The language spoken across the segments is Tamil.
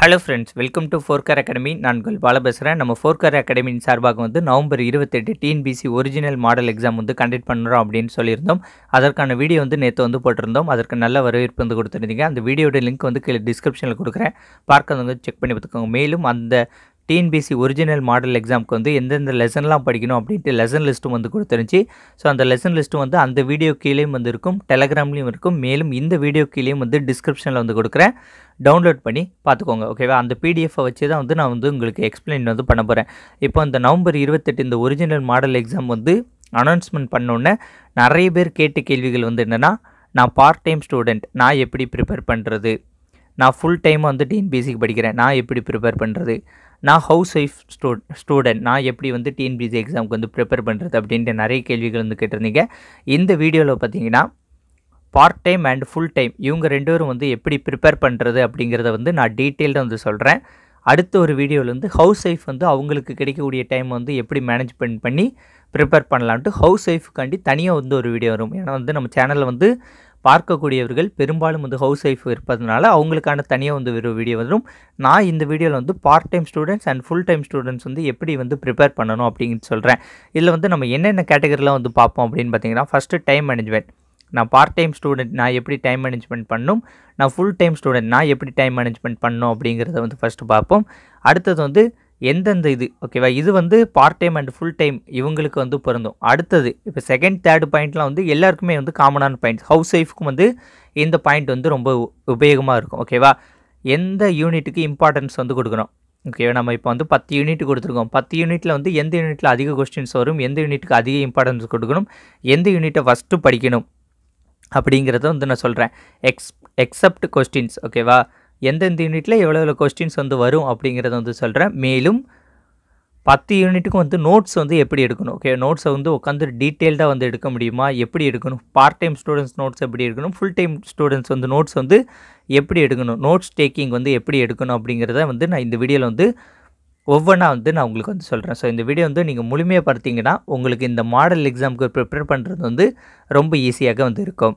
ஹலோ ஃப்ரெண்ட்ஸ் வெல்கம் டு ஃபோர்கார் அகாடமி நான் உங்கள் பால பேசுகிறேன் நம்ம ஃபோர்கார் அகாடமியின் சார்பாக வந்து நவம்பர் இருபத்தெட்டு டிஎன்பிசி ஒரிஜினல் மாடல் எக்ஸாம் வந்து கண்டக்ட் பண்ணுறோம் அப்படின்னு சொல்லியிருந்தோம் அதற்கான வீடியோ வந்து நேற்று வந்து போட்டிருந்தோம் அதற்கு நல்ல வரவேற்பு வந்து கொடுத்துருந்தீங்க அந்த வீடியோட லிங்க் வந்து கீழே டிஸ்கிரிப்ஷனில் கொடுக்குறேன் வந்து செக் பண்ணி பார்த்துக்கோங்க மேலும் அந்த டிஎன்பிசி ஒரிஜினல் மாடல் எக்ஸாமுக்கு வந்து எந்தெந்த லெசன்லாம் படிக்கணும் அப்படின்ட்டு லெசன் லிஸ்ட்டும் வந்து கொடுத்துருந்துச்சி ஸோ அந்த லெசன் லிஸ்ட்டும் வந்து அந்த வீடியோ கீழேயும் வந்து இருக்கும் டெலகிராம்லேயும் இருக்கும் மேலும் இந்த வீடியோ கீழேயும் வந்து டிஸ்கிரிப்ஷனில் வந்து கொடுக்குறேன் டவுன்லோட் பண்ணி பார்த்துக்கோங்க ஓகேவா அந்த பிடிஎஃபை வச்சு தான் வந்து நான் வந்து உங்களுக்கு எக்ஸ்பிளைன் வந்து பண்ண போகிறேன் இப்போ இந்த நவம்பர் இருபத்தெட்டு இந்த ஒரிஜினல் மாடல் எக்ஸாம் வந்து அனௌன்ஸ்மெண்ட் பண்ணோன்னே நிறைய பேர் கேட்ட கேள்விகள் வந்து என்னென்னா நான் பார்ட் டைம் ஸ்டூடெண்ட் நான் எப்படி ப்ரிப்பேர் பண்ணுறது நான் ஃபுல் டைம் வந்து டிஎன்பிசிக்கு படிக்கிறேன் நான் எப்படி ப்ரிப்பேர் பண்ணுறது நான் ஹவுஸ் ஒய்ஃப் ஸ்டூ ஸ்டூடெண்ட் நான் எப்படி வந்து டிஎன்பிசி எக்ஸாமுக்கு வந்து ப்ரிப்பேர் பண்ணுறது அப்படின்ட்டு நிறைய கேள்விகள் வந்து கேட்டிருந்தீங்க இந்த வீடியோவில் பார்த்தீங்கன்னா part time and full time இவங்க ரெண்டு பேரும் வந்து எப்படி ப்ரிப்பேர் பண்ணுறது அப்படிங்கிறத வந்து நான் டீட்டெயில்டாக வந்து சொல்கிறேன் அடுத்த ஒரு வீடியோவில் வந்து ஹவுஸ் ஒய்ஃப் வந்து அவங்களுக்கு கிடைக்கக்கூடிய டைம் வந்து எப்படி மேனேஜ்மெண்ட் பண்ணி ப்ரிப்பேர் பண்ணலான்ட்டு ஹவுஸ் ஒய்ஃப்காண்டி தனியாக வந்து ஒரு வீடியோ வரும் ஏன்னா வந்து நம்ம சேனலில் வந்து பார்க்கக்கூடியவர்கள் பெரும்பாலும் வந்து ஹவுஸ் ஒய்ஃப் இருப்பதனால அவங்களுக்கான தனியாக வந்து ஒரு வீடியோ வந்துடும் நான் இந்த வீடியோவில் வந்து part time students and full time students வந்து எப்படி வந்து ப்ரிப்பேர் பண்ணணும் அப்படின்னு சொல்கிறேன் இதில் வந்து நம்ம என்னென்ன கேட்டகரிலாம் வந்து பார்ப்போம் அப்படின்னு பார்த்தீங்கன்னா ஃபஸ்ட்டு டைம் மேனேஜ்மெண்ட் நான் பார்ட் டைம் ஸ்டூடெண்ட் நான் எப்படி டைம் மேனேஜ்மெண்ட் பண்ணணும் நான் ஃபுல் டைம் ஸ்டூடெண்ட் நான் எப்படி டைம் மேனேஜ்மெண்ட் பண்ணணும் அப்படிங்கிறத வந்து ஃபஸ்ட்டு பார்ப்போம் அடுத்தது வந்து எந்தெந்த இது ஓகேவா இது வந்து part time and full time இவங்களுக்கு வந்து பொருந்தும் அடுத்தது இப்போ செகண்ட் தேர்டு பாயிண்ட்லாம் வந்து எல்லாருக்குமே வந்து காமனான பாயிண்ட்ஸ் ஹவுஸ் ஒய்ஃப்க்கும் வந்து இந்த பாயிண்ட் வந்து ரொம்ப உபயோகமாக இருக்கும் ஓகேவா எந்த யூனிட்டுக்கு இம்பார்ட்டன்ஸ் வந்து கொடுக்குறோம் ஓகேவா நம்ம இப்போ வந்து பத்து யூனிட் கொடுத்துருக்கோம் பத்து யூனிட்டில் வந்து எந்த யூனிட்டில் அதிக கொஸ்டின்ஸ் வரும் எந்த யூனிட்டுக்கு அதிக இம்பார்ட்டன்ஸ் கொடுக்கணும் எந்த யூனிட்டை ஃபஸ்ட்டு படிக்கணும் அப்படிங்கிறத வந்து நான் சொல்கிறேன் எக்ஸ் எக்ஸப்ட் கொஸ்டின்ஸ் ஓகேவா எந்தெந்த யூனிட்டில் எவ்வளோ எவ்வளோ கொஸ்டின்ஸ் வந்து வரும் அப்படிங்கிறத வந்து சொல்கிறேன் மேலும் பத்து யூனிட்டுக்கும் வந்து நோட்ஸ் வந்து எப்படி எடுக்கணும் ஓகே நோட்ஸை வந்து உட்காந்து டீட்டெயில்டாக வந்து எடுக்க முடியுமா எப்படி எடுக்கணும் பார்ட் டைம் ஸ்டூடெண்ட்ஸ் நோட்ஸ் எப்படி எடுக்கணும் ஃபுல் டைம் ஸ்டூடெண்ட்ஸ் வந்து நோட்ஸ் வந்து எப்படி எடுக்கணும் நோட்ஸ் டேக்கிங் வந்து எப்படி எடுக்கணும் அப்படிங்கிறத வந்து நான் இந்த வீடியோவில் வந்து ஒவ்வொன்றா வந்து நான் உங்களுக்கு வந்து சொல்கிறேன் ஸோ இந்த வீடியோ வந்து நீங்கள் முழுமையாக பார்த்தீங்கன்னா உங்களுக்கு இந்த மாடல் எக்ஸாமுக்கு ப்ரிப்பேர் பண்ணுறது வந்து ரொம்ப ஈஸியாக வந்து இருக்கும்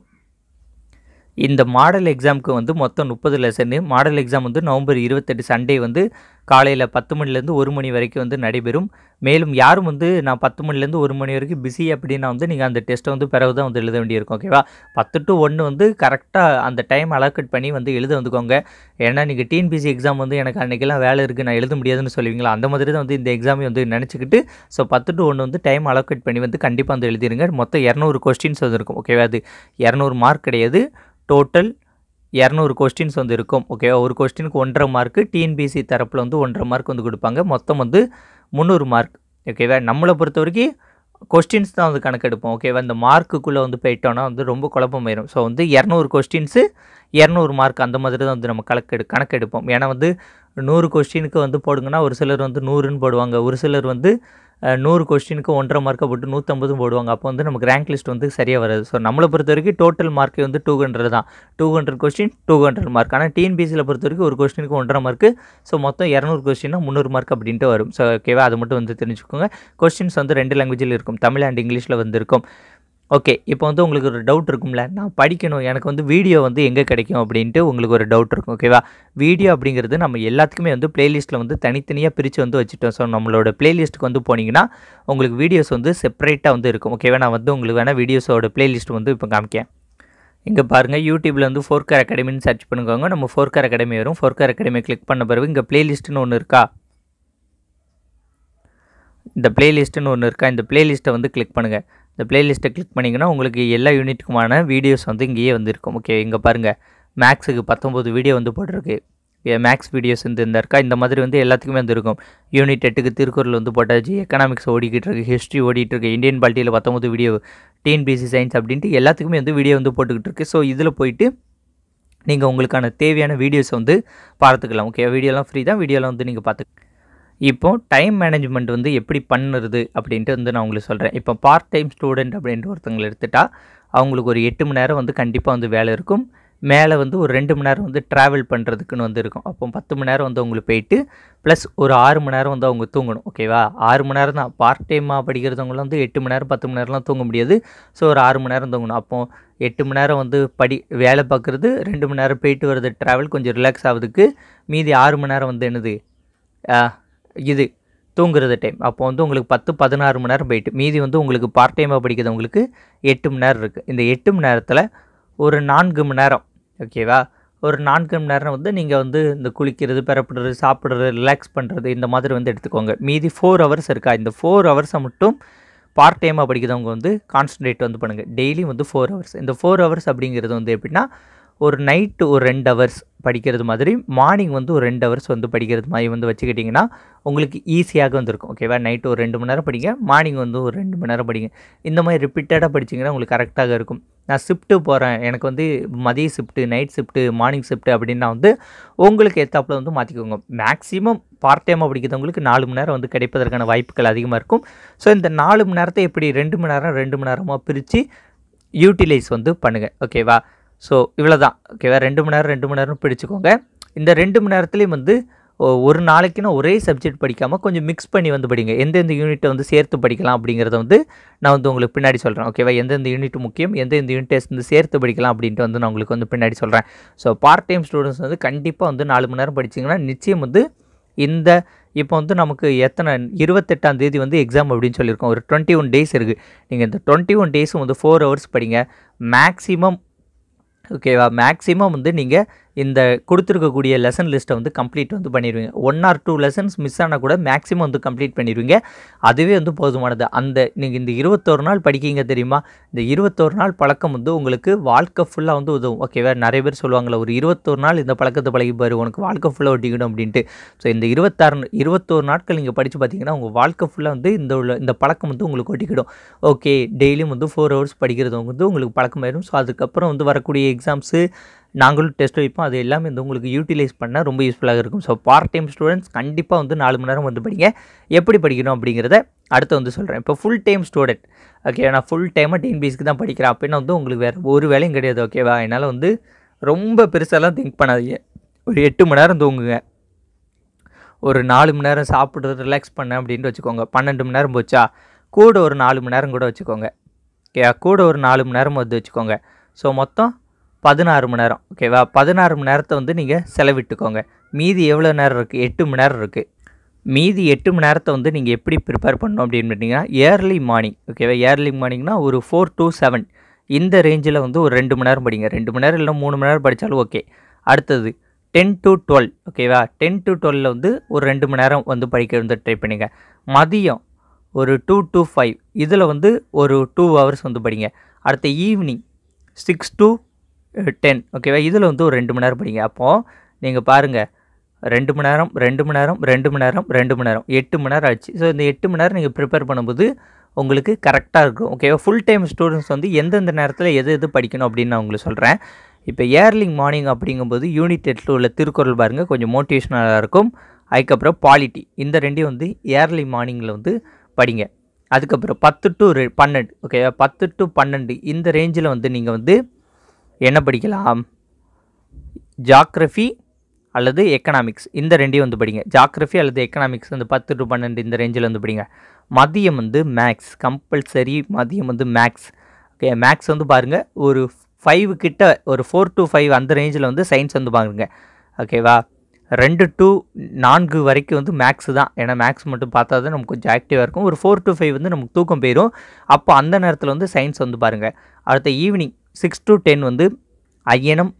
இந்த மாடல் எக்ஸாமுக்கு வந்து மொத்தம் முப்பது லெசனு மாடல் எக்ஸாம் வந்து நவம்பர் இருபத்தெட்டு சண்டே வந்து காலையில் பத்து மணிலேருந்து ஒரு மணி வரைக்கும் வந்து நடைபெறும் மேலும் யாரும் வந்து நான் பத்து மணிலேருந்து ஒரு மணி வரைக்கும் பிஸி அப்படின்னா வந்து நீங்கள் அந்த டெஸ்ட்டை வந்து பிறகு தான் வந்து எழுத வேண்டியிருக்கும் ஓகேவா பத்து டு ஒன்று வந்து கரெக்டாக அந்த டைம் அலோகேட் பண்ணி வந்து எழுத வந்துக்கோங்க ஏன்னா நீங்கள் டிஎன்பிசி எக்ஸாம் வந்து எனக்கு அன்றைக்கெல்லாம் வேலை இருக்குது நான் எழுத முடியாதுன்னு சொல்லுவீங்களா அந்த மாதிரி தான் வந்து இந்த எக்ஸாமை வந்து நினச்சிக்கிட்டு ஸோ பத்து டு ஒன்று வந்து டைம் அலோகேட் பண்ணி வந்து கண்டிப்பாக வந்து எழுதிடுங்க மொத்தம் இரநூறு கொஸ்டின்ஸ் வந்துருக்கும் ஓகேவா அது இரநூறு மார்க் கிடையாது டோட்டல் இரநூறு கொஸ்டின்ஸ் வந்து இருக்கும் ஓகேவா ஒரு கொஸ்டினுக்கு ஒன்றரை மார்க்கு டிஎன்பிசி தரப்பில் வந்து ஒன்றரை மார்க் வந்து கொடுப்பாங்க மொத்தம் வந்து முந்நூறு மார்க் ஓகேவா நம்மளை பொறுத்த வரைக்கும் கொஸ்டின்ஸ் தான் வந்து கணக்கெடுப்போம் ஓகேவா இந்த மார்க்குக்குள்ளே வந்து போயிட்டோன்னா வந்து ரொம்ப குழப்பமாயிரும் ஸோ வந்து இரநூறு கொஸ்டின்ஸு இரநூறு மார்க் அந்த மாதிரி தான் வந்து நம்ம கணக்கெடு கணக்கெடுப்போம் ஏன்னா வந்து நூறு கொஸ்டினுக்கு வந்து போடுங்கன்னா ஒரு சிலர் வந்து நூறுன்னு போடுவாங்க ஒரு சிலர் வந்து நூறு கொஸ்டினுக்கு ஒன்றரை மார்க்கை போட்டு நூற்றம்பதும் போடுவாங்க அப்போ வந்து நமக்கு ரேங்க் லிஸ்ட் வந்து சரியாக வராது ஸோ நம்மளை பொறுத்த வரைக்கும் டோட்டல் மார்க்கே வந்து டூ ஹண்ட்ரட் தான் two hundred question two hundred mark ஆனால் டிஎன்பிசியில் பொறுத்த வரைக்கும் ஒரு கொஸ்டினுக்கு ஒன்றரை மார்க்கு ஸோ மொத்தம் இரநூறு கொஸ்டின்னா முந்நூறு மார்க் அப்படின்ட்டு வரும் ஸோ ஓகேவா அது மட்டும் வந்து தெரிஞ்சுக்கோங்க கொஸ்டின்ஸ் வந்து ரெண்டு லாங்குவேஜில் இருக்கும் தமிழ் அண்ட் இங்கிலீஷில் வந்து இருக்கும் ஓகே இப்போ வந்து உங்களுக்கு ஒரு டவுட் இருக்கும்ல நான் படிக்கணும் எனக்கு வந்து வீடியோ வந்து எங்கே கிடைக்கும் அப்படின்ட்டு உங்களுக்கு ஒரு டவுட் இருக்கும் ஓகேவா வீடியோ அப்படிங்கிறது நம்ம எல்லாத்துக்குமே வந்து பிளேலிஸ்ட்டில் வந்து தனித்தனியாக பிரித்து வந்து வச்சுட்டோம் ஸோ நம்மளோட பிளேலிஸ்ட்டுக்கு வந்து போனீங்கன்னா உங்களுக்கு வீடியோஸ் வந்து செப்பரேட்டாக வந்து இருக்கும் ஓகேவா நான் வந்து உங்களுக்கு வேணால் வீடியோஸோட பிளேலிஸ்ட் வந்து இப்போ காமிக்கேன் இங்கே பாருங்கள் யூடியூப்பில் வந்து ஃபோர்கர் அகாடமின்னு சர்ச் பண்ணுவாங்க நம்ம ஃபோர்கர் அகாடமி வரும் ஃபோர்கர் அகாடமி கிளிக் பண்ண பிறகு இங்கே ப்ளேலிஸ்ட்டுன்னு ஒன்று இருக்கா இந்த பிளேலிஸ்ட்டுன்னு ஒன்று இருக்கா இந்த பிளேலிஸ்ட்டை வந்து கிளிக் பண்ணுங்கள் இந்த பிளேலிஸ்ட்டை கிளிக் பண்ணிங்கன்னா உங்களுக்கு எல்லா யூனிட்டுக்குமான வீடியோஸ் வந்து இங்கேயே வந்துருக்கும் ஓகே இங்கே பாருங்கள் மேக்ஸுக்கு பத்தொம்போது வீடியோ வந்து போட்டிருக்கு மேக்ஸ் வீடியோஸ் வந்து இந்த இருக்கா இந்த மாதிரி வந்து எல்லாத்துக்குமே வந்து இருக்கும் யூனிட் எட்டுக்கு திருக்குறள் வந்து போட்டாச்சு எக்கனாமிக்ஸ் ஓடிக்கிட்டு இருக்கு ஹிஸ்ட்ரி ஓடிட்டு இருக்கு இந்தியன் பாலிட்டியில் பத்தொம்பது வீடியோ டிஎன்பிசி சயின்ஸ் அப்படின்ட்டு எல்லாத்துக்குமே வந்து வீடியோ வந்து போட்டுக்கிட்டு இருக்கு ஸோ இதில் போயிட்டு நீங்கள் உங்களுக்கான தேவையான வீடியோஸ் வந்து பார்த்துக்கலாம் ஓகே வீடியோலாம் ஃப்ரீ தான் வீடியோலாம் வந்து நீங்கள் பார்த்து இப்போது டைம் மேனேஜ்மெண்ட் வந்து எப்படி பண்ணுறது அப்படின்ட்டு வந்து நான் உங்களுக்கு சொல்கிறேன் இப்போ பார்ட் டைம் ஸ்டூடெண்ட் அப்படின்ட்டு ஒருத்தங்களை எடுத்துட்டால் அவங்களுக்கு ஒரு எட்டு மணி நேரம் வந்து கண்டிப்பாக வந்து வேலை இருக்கும் மேலே வந்து ஒரு ரெண்டு மணி நேரம் வந்து ட்ராவல் பண்ணுறதுக்குன்னு வந்து இருக்கும் அப்போ பத்து மணி நேரம் வந்து அவங்களுக்கு போயிட்டு ப்ளஸ் ஒரு ஆறு மணி நேரம் வந்து அவங்க தூங்கணும் ஓகேவா ஆறு மணி நேரம் தான் பார்ட் டைமாக படிக்கிறவங்களாம் வந்து எட்டு மணி நேரம் பத்து மணி நேரம்லாம் தூங்க முடியாது ஸோ ஒரு ஆறு மணி நேரம் தூங்கணும் அப்போ எட்டு மணி நேரம் வந்து படி வேலை பார்க்குறது ரெண்டு மணி நேரம் போயிட்டு வர்றது ட்ராவல் கொஞ்சம் ரிலாக்ஸ் ஆகுதுக்கு மீதி ஆறு மணி நேரம் வந்து என்னது இது தூங்குறது டைம் அப்போ வந்து உங்களுக்கு பத்து பதினாறு மணி நேரம் போயிட்டு மீதி வந்து உங்களுக்கு பார்ட் டைமாக படிக்கிறவங்களுக்கு எட்டு மணி நேரம் இருக்குது இந்த எட்டு மணி நேரத்தில் ஒரு நான்கு மணி நேரம் ஓகேவா ஒரு நான்கு மணி நேரம் வந்து நீங்கள் வந்து இந்த குளிக்கிறது பெறப்படுறது சாப்பிட்றது ரிலாக்ஸ் பண்ணுறது இந்த மாதிரி வந்து எடுத்துக்கோங்க மீதி ஃபோர் ஹவர்ஸ் இருக்கா இந்த ஃபோர் ஹவர்ஸை மட்டும் பார்ட் டைமாக படிக்கிறவங்க வந்து கான்சன்ட்ரேட் வந்து பண்ணுங்கள் டெய்லியும் வந்து ஃபோர் ஹவர்ஸ் இந்த ஃபோர் ஹவர்ஸ் அப்படிங்கிறது வந்து எப்படின்னா ஒரு நைட்டு ஒரு ரெண்டு ஹவர்ஸ் படிக்கிறது மாதிரி மார்னிங் வந்து ஒரு ரெண்டு ஹவர்ஸ் வந்து படிக்கிறது மாதிரி வந்து வச்சுக்கிட்டிங்கன்னா உங்களுக்கு ஈஸியாக வந்துருக்கும் ஓகேவா நைட்டு ஒரு ரெண்டு மணி நேரம் படிங்க மார்னிங் வந்து ஒரு ரெண்டு மணி நேரம் படிங்க இந்த மாதிரி ரிப்பீட்டடாக படிச்சிங்கன்னா உங்களுக்கு கரெக்டாக இருக்கும் நான் ஷிஃப்ட்டு போகிறேன் எனக்கு வந்து மதிய shift night shift morning shift அப்படின்னா வந்து உங்களுக்கு ஏற்றாப்பில் வந்து மாற்றிக்கோங்க மேக்ஸிமம் பார்ட் டைமாக படிக்கிறவங்களுக்கு நாலு மணி நேரம் வந்து கிடைப்பதற்கான வாய்ப்புகள் அதிகமாக இருக்கும் ஸோ இந்த நாலு மணி நேரத்தை எப்படி ரெண்டு மணி நேரம் ரெண்டு மணி நேரமாக பிரித்து யூட்டிலைஸ் வந்து பண்ணுங்கள் ஓகேவா ஸோ இவ்வளோ தான் ஓகேவா ரெண்டு மணி நேரம் ரெண்டு மணி நேரம் பிடிச்சிக்கோங்க இந்த ரெண்டு மணி நேரத்துலேயும் வந்து ஒரு நாளைக்குன்னு ஒரே சப்ஜெக்ட் படிக்காமல் கொஞ்சம் மிக்ஸ் பண்ணி வந்து படிங்க எந்தெந்த யூனிட்டை வந்து சேர்த்து படிக்கலாம் அப்படிங்கிறத வந்து நான் வந்து உங்களுக்கு பின்னாடி சொல்கிறேன் ஓகேவா எந்தெந்த யூனிட் முக்கியம் எந்தெந்த யூனிட்டை வந்து சேர்த்து படிக்கலாம் அப்படின்ட்டு வந்து நான் உங்களுக்கு வந்து பின்னாடி சொல்கிறேன் ஸோ பார்ட் டைம் ஸ்டூடெண்ட்ஸ் வந்து கண்டிப்பாக வந்து நாலு மணி நேரம் படிச்சிங்கன்னா நிச்சயம் வந்து இந்த இப்போ வந்து நமக்கு எத்தனை இருபத்தெட்டாம் தேதி வந்து எக்ஸாம் அப்படின்னு சொல்லியிருக்கோம் ஒரு டுவெண்ட்டி ஒன் டேஸ் இருக்குது நீங்கள் இந்த டுவெண்ட்டி ஒன் டேஸும் வந்து ஃபோர் ஹவர்ஸ் படிங்க மேக்ஸிமம் ஓகேவா மேக்ஸிமம் வந்து நீங்கள் இந்த கொடுத்துருக்கக்கூடிய லெசன் லிஸ்ட்டை வந்து கம்ப்ளீட் வந்து பண்ணிடுவீங்க one or two lessons miss ஆனால் கூட மேக்ஸிமம் வந்து கம்ப்ளீட் பண்ணிடுவீங்க அதுவே வந்து போதுமானது அந்த நீங்கள் இந்த இருபத்தோரு நாள் படிக்கிங்க தெரியுமா இந்த இருபத்தோரு நாள் பழக்கம் வந்து உங்களுக்கு வாழ்க்கை ஃபுல்லாக வந்து உதவும் ஓகேவா நிறைய பேர் சொல்லுவாங்களே ஒரு இருபத்தோரு நாள் இந்த பழக்கத்தை பழகி பாரு உனக்கு வாழ்க்கை ஃபுல்லாக ஒட்டிக்கணும் அப்படின்ட்டு ஸோ இந்த இருபத்தாறு இருபத்தோரு நாட்கள் நீங்கள் படித்து பார்த்தீங்கன்னா உங்கள் வாழ்க்கை ஃபுல்லாக வந்து இந்த உள்ள இந்த பழக்கம் வந்து உங்களுக்கு ஒட்டிக்கிடும் ஓகே டெய்லியும் வந்து ஃபோர் ஹவர்ஸ் படிக்கிறது வந்து உங்களுக்கு பழக்கமாயிடும் ஸோ அதுக்கப்புறம் வந்து வரக்கூடிய எக்ஸாம்ஸு நாங்களும் டெஸ்ட் வைப்போம் அது எல்லாமே வந்து உங்களுக்கு யூட்டிலைஸ் பண்ணால் ரொம்ப யூஸ்ஃபுல்லாக இருக்கும் ஸோ பார்ட் டைம் ஸ்டூடெண்ட்ஸ் கண்டிப்பாக வந்து நாலு மணி நேரம் வந்து படிங்க எப்படி படிக்கணும் அப்படிங்கிறத அடுத்து வந்து சொல்கிறேன் இப்போ ஃபுல் டைம் ஸ்டூடெண்ட் ஓகே நான் ஃபுல் டைமாக டிஎன்பிஎஸ்க்கு தான் படிக்கிறேன் அப்படின்னா வந்து உங்களுக்கு வேறு ஒரு வேலையும் கிடையாது ஓகேவா என்னால் வந்து ரொம்ப பெருசாலாம் திங்க் பண்ணாதீங்க ஒரு எட்டு மணி நேரம் தூங்குங்க ஒரு நாலு மணி நேரம் சாப்பிட்றது ரிலாக்ஸ் பண்ண அப்படின்ட்டு வச்சுக்கோங்க பன்னெண்டு மணி நேரம் போச்சா கூட ஒரு நாலு மணி நேரம் கூட வச்சுக்கோங்க ஓகே கூட ஒரு நாலு மணி நேரம் வந்து வச்சுக்கோங்க ஸோ மொத்தம் பதினாறு மணி நேரம் ஓகேவா பதினாறு மணி நேரத்தை வந்து நீங்கள் செலவிட்டுக்கோங்க மீதி எவ்வளோ நேரம் இருக்குது எட்டு மணி நேரம் இருக்குது மீதி எட்டு மணி நேரத்தை வந்து நீங்கள் எப்படி ப்ரிப்பேர் பண்ணணும் அப்படின்னு பார்த்தீங்கன்னா ஏர்லி மார்னிங் ஓகேவா ஏர்லி மார்னிங்னா ஒரு ஃபோர் டு செவன் இந்த ரேஞ்சில் வந்து ஒரு ரெண்டு மணி நேரம் படிங்க ரெண்டு மணி நேரம் இல்லை மூணு மணி நேரம் படித்தாலும் ஓகே அடுத்தது டென் டு டுவெல் ஓகேவா டென் டு டுவெலில் வந்து ஒரு ரெண்டு மணி நேரம் வந்து படிக்க வந்து ட்ரை பண்ணுங்க மதியம் ஒரு டூ டு ஃபைவ் இதில் வந்து ஒரு டூ ஹவர்ஸ் வந்து படிங்க அடுத்த ஈவினிங் சிக்ஸ் டு டென் ஓகேவா இதில் வந்து ஒரு ரெண்டு மணி நேரம் படிங்க அப்போது நீங்கள் பாருங்கள் ரெண்டு மணி நேரம் ரெண்டு மணி நேரம் ரெண்டு மணி நேரம் ரெண்டு மணி நேரம் எட்டு மணி நேரம் ஆச்சு ஸோ இந்த எட்டு மணி நேரம் நீங்கள் ப்ரிப்பேர் பண்ணும்போது உங்களுக்கு கரெக்டாக இருக்கும் ஓகேவா ஃபுல் டைம் ஸ்டூடெண்ட்ஸ் வந்து எந்தெந்த நேரத்தில் எது எது படிக்கணும் அப்படின்னு நான் உங்களுக்கு சொல்கிறேன் இப்போ ஏர்லிங் மார்னிங் அப்படிங்கும்போது யூனிட் எட்டில் உள்ள திருக்குறள் பாருங்கள் கொஞ்சம் மோட்டிவேஷனலாக இருக்கும் அதுக்கப்புறம் பாலிட்டி இந்த ரெண்டையும் வந்து ஏர்லி மார்னிங்கில் வந்து படிங்க அதுக்கப்புறம் பத்து டு பன்னெண்டு ஓகேவா பத்து டு பன்னெண்டு இந்த ரேஞ்சில் வந்து நீங்கள் வந்து என்ன படிக்கலாம் ஜாக்ரஃபி அல்லது எக்கனாமிக்ஸ் இந்த ரெண்டையும் வந்து படிங்க ஜாக்ரஃபி அல்லது எக்கனாமிக்ஸ் வந்து பத்து டு பன்னெண்டு இந்த ரேஞ்சில் வந்து படிங்க மதியம் வந்து மேக்ஸ் கம்பல்சரி மதியம் வந்து மேக்ஸ் ஓகே மேக்ஸ் வந்து பாருங்கள் ஒரு ஃபைவ் கிட்ட ஒரு ஃபோர் டு ஃபைவ் அந்த ரேஞ்சில் வந்து சயின்ஸ் வந்து பாருங்க ஓகேவா ரெண்டு டு நான்கு வரைக்கும் வந்து மேக்ஸ் தான் ஏன்னா மேக்ஸ் மட்டும் பார்த்தா தான் நமக்கு கொஞ்சம் ஆக்டிவாக இருக்கும் ஒரு ஃபோர் டு ஃபைவ் வந்து நமக்கு தூக்கம் போயிடும் அப்போ அந்த நேரத்தில் வந்து சயின்ஸ் வந்து பாருங்கள் அடுத்த ஈவினிங் சிக்ஸ் டு டென் வந்து ஐயனம்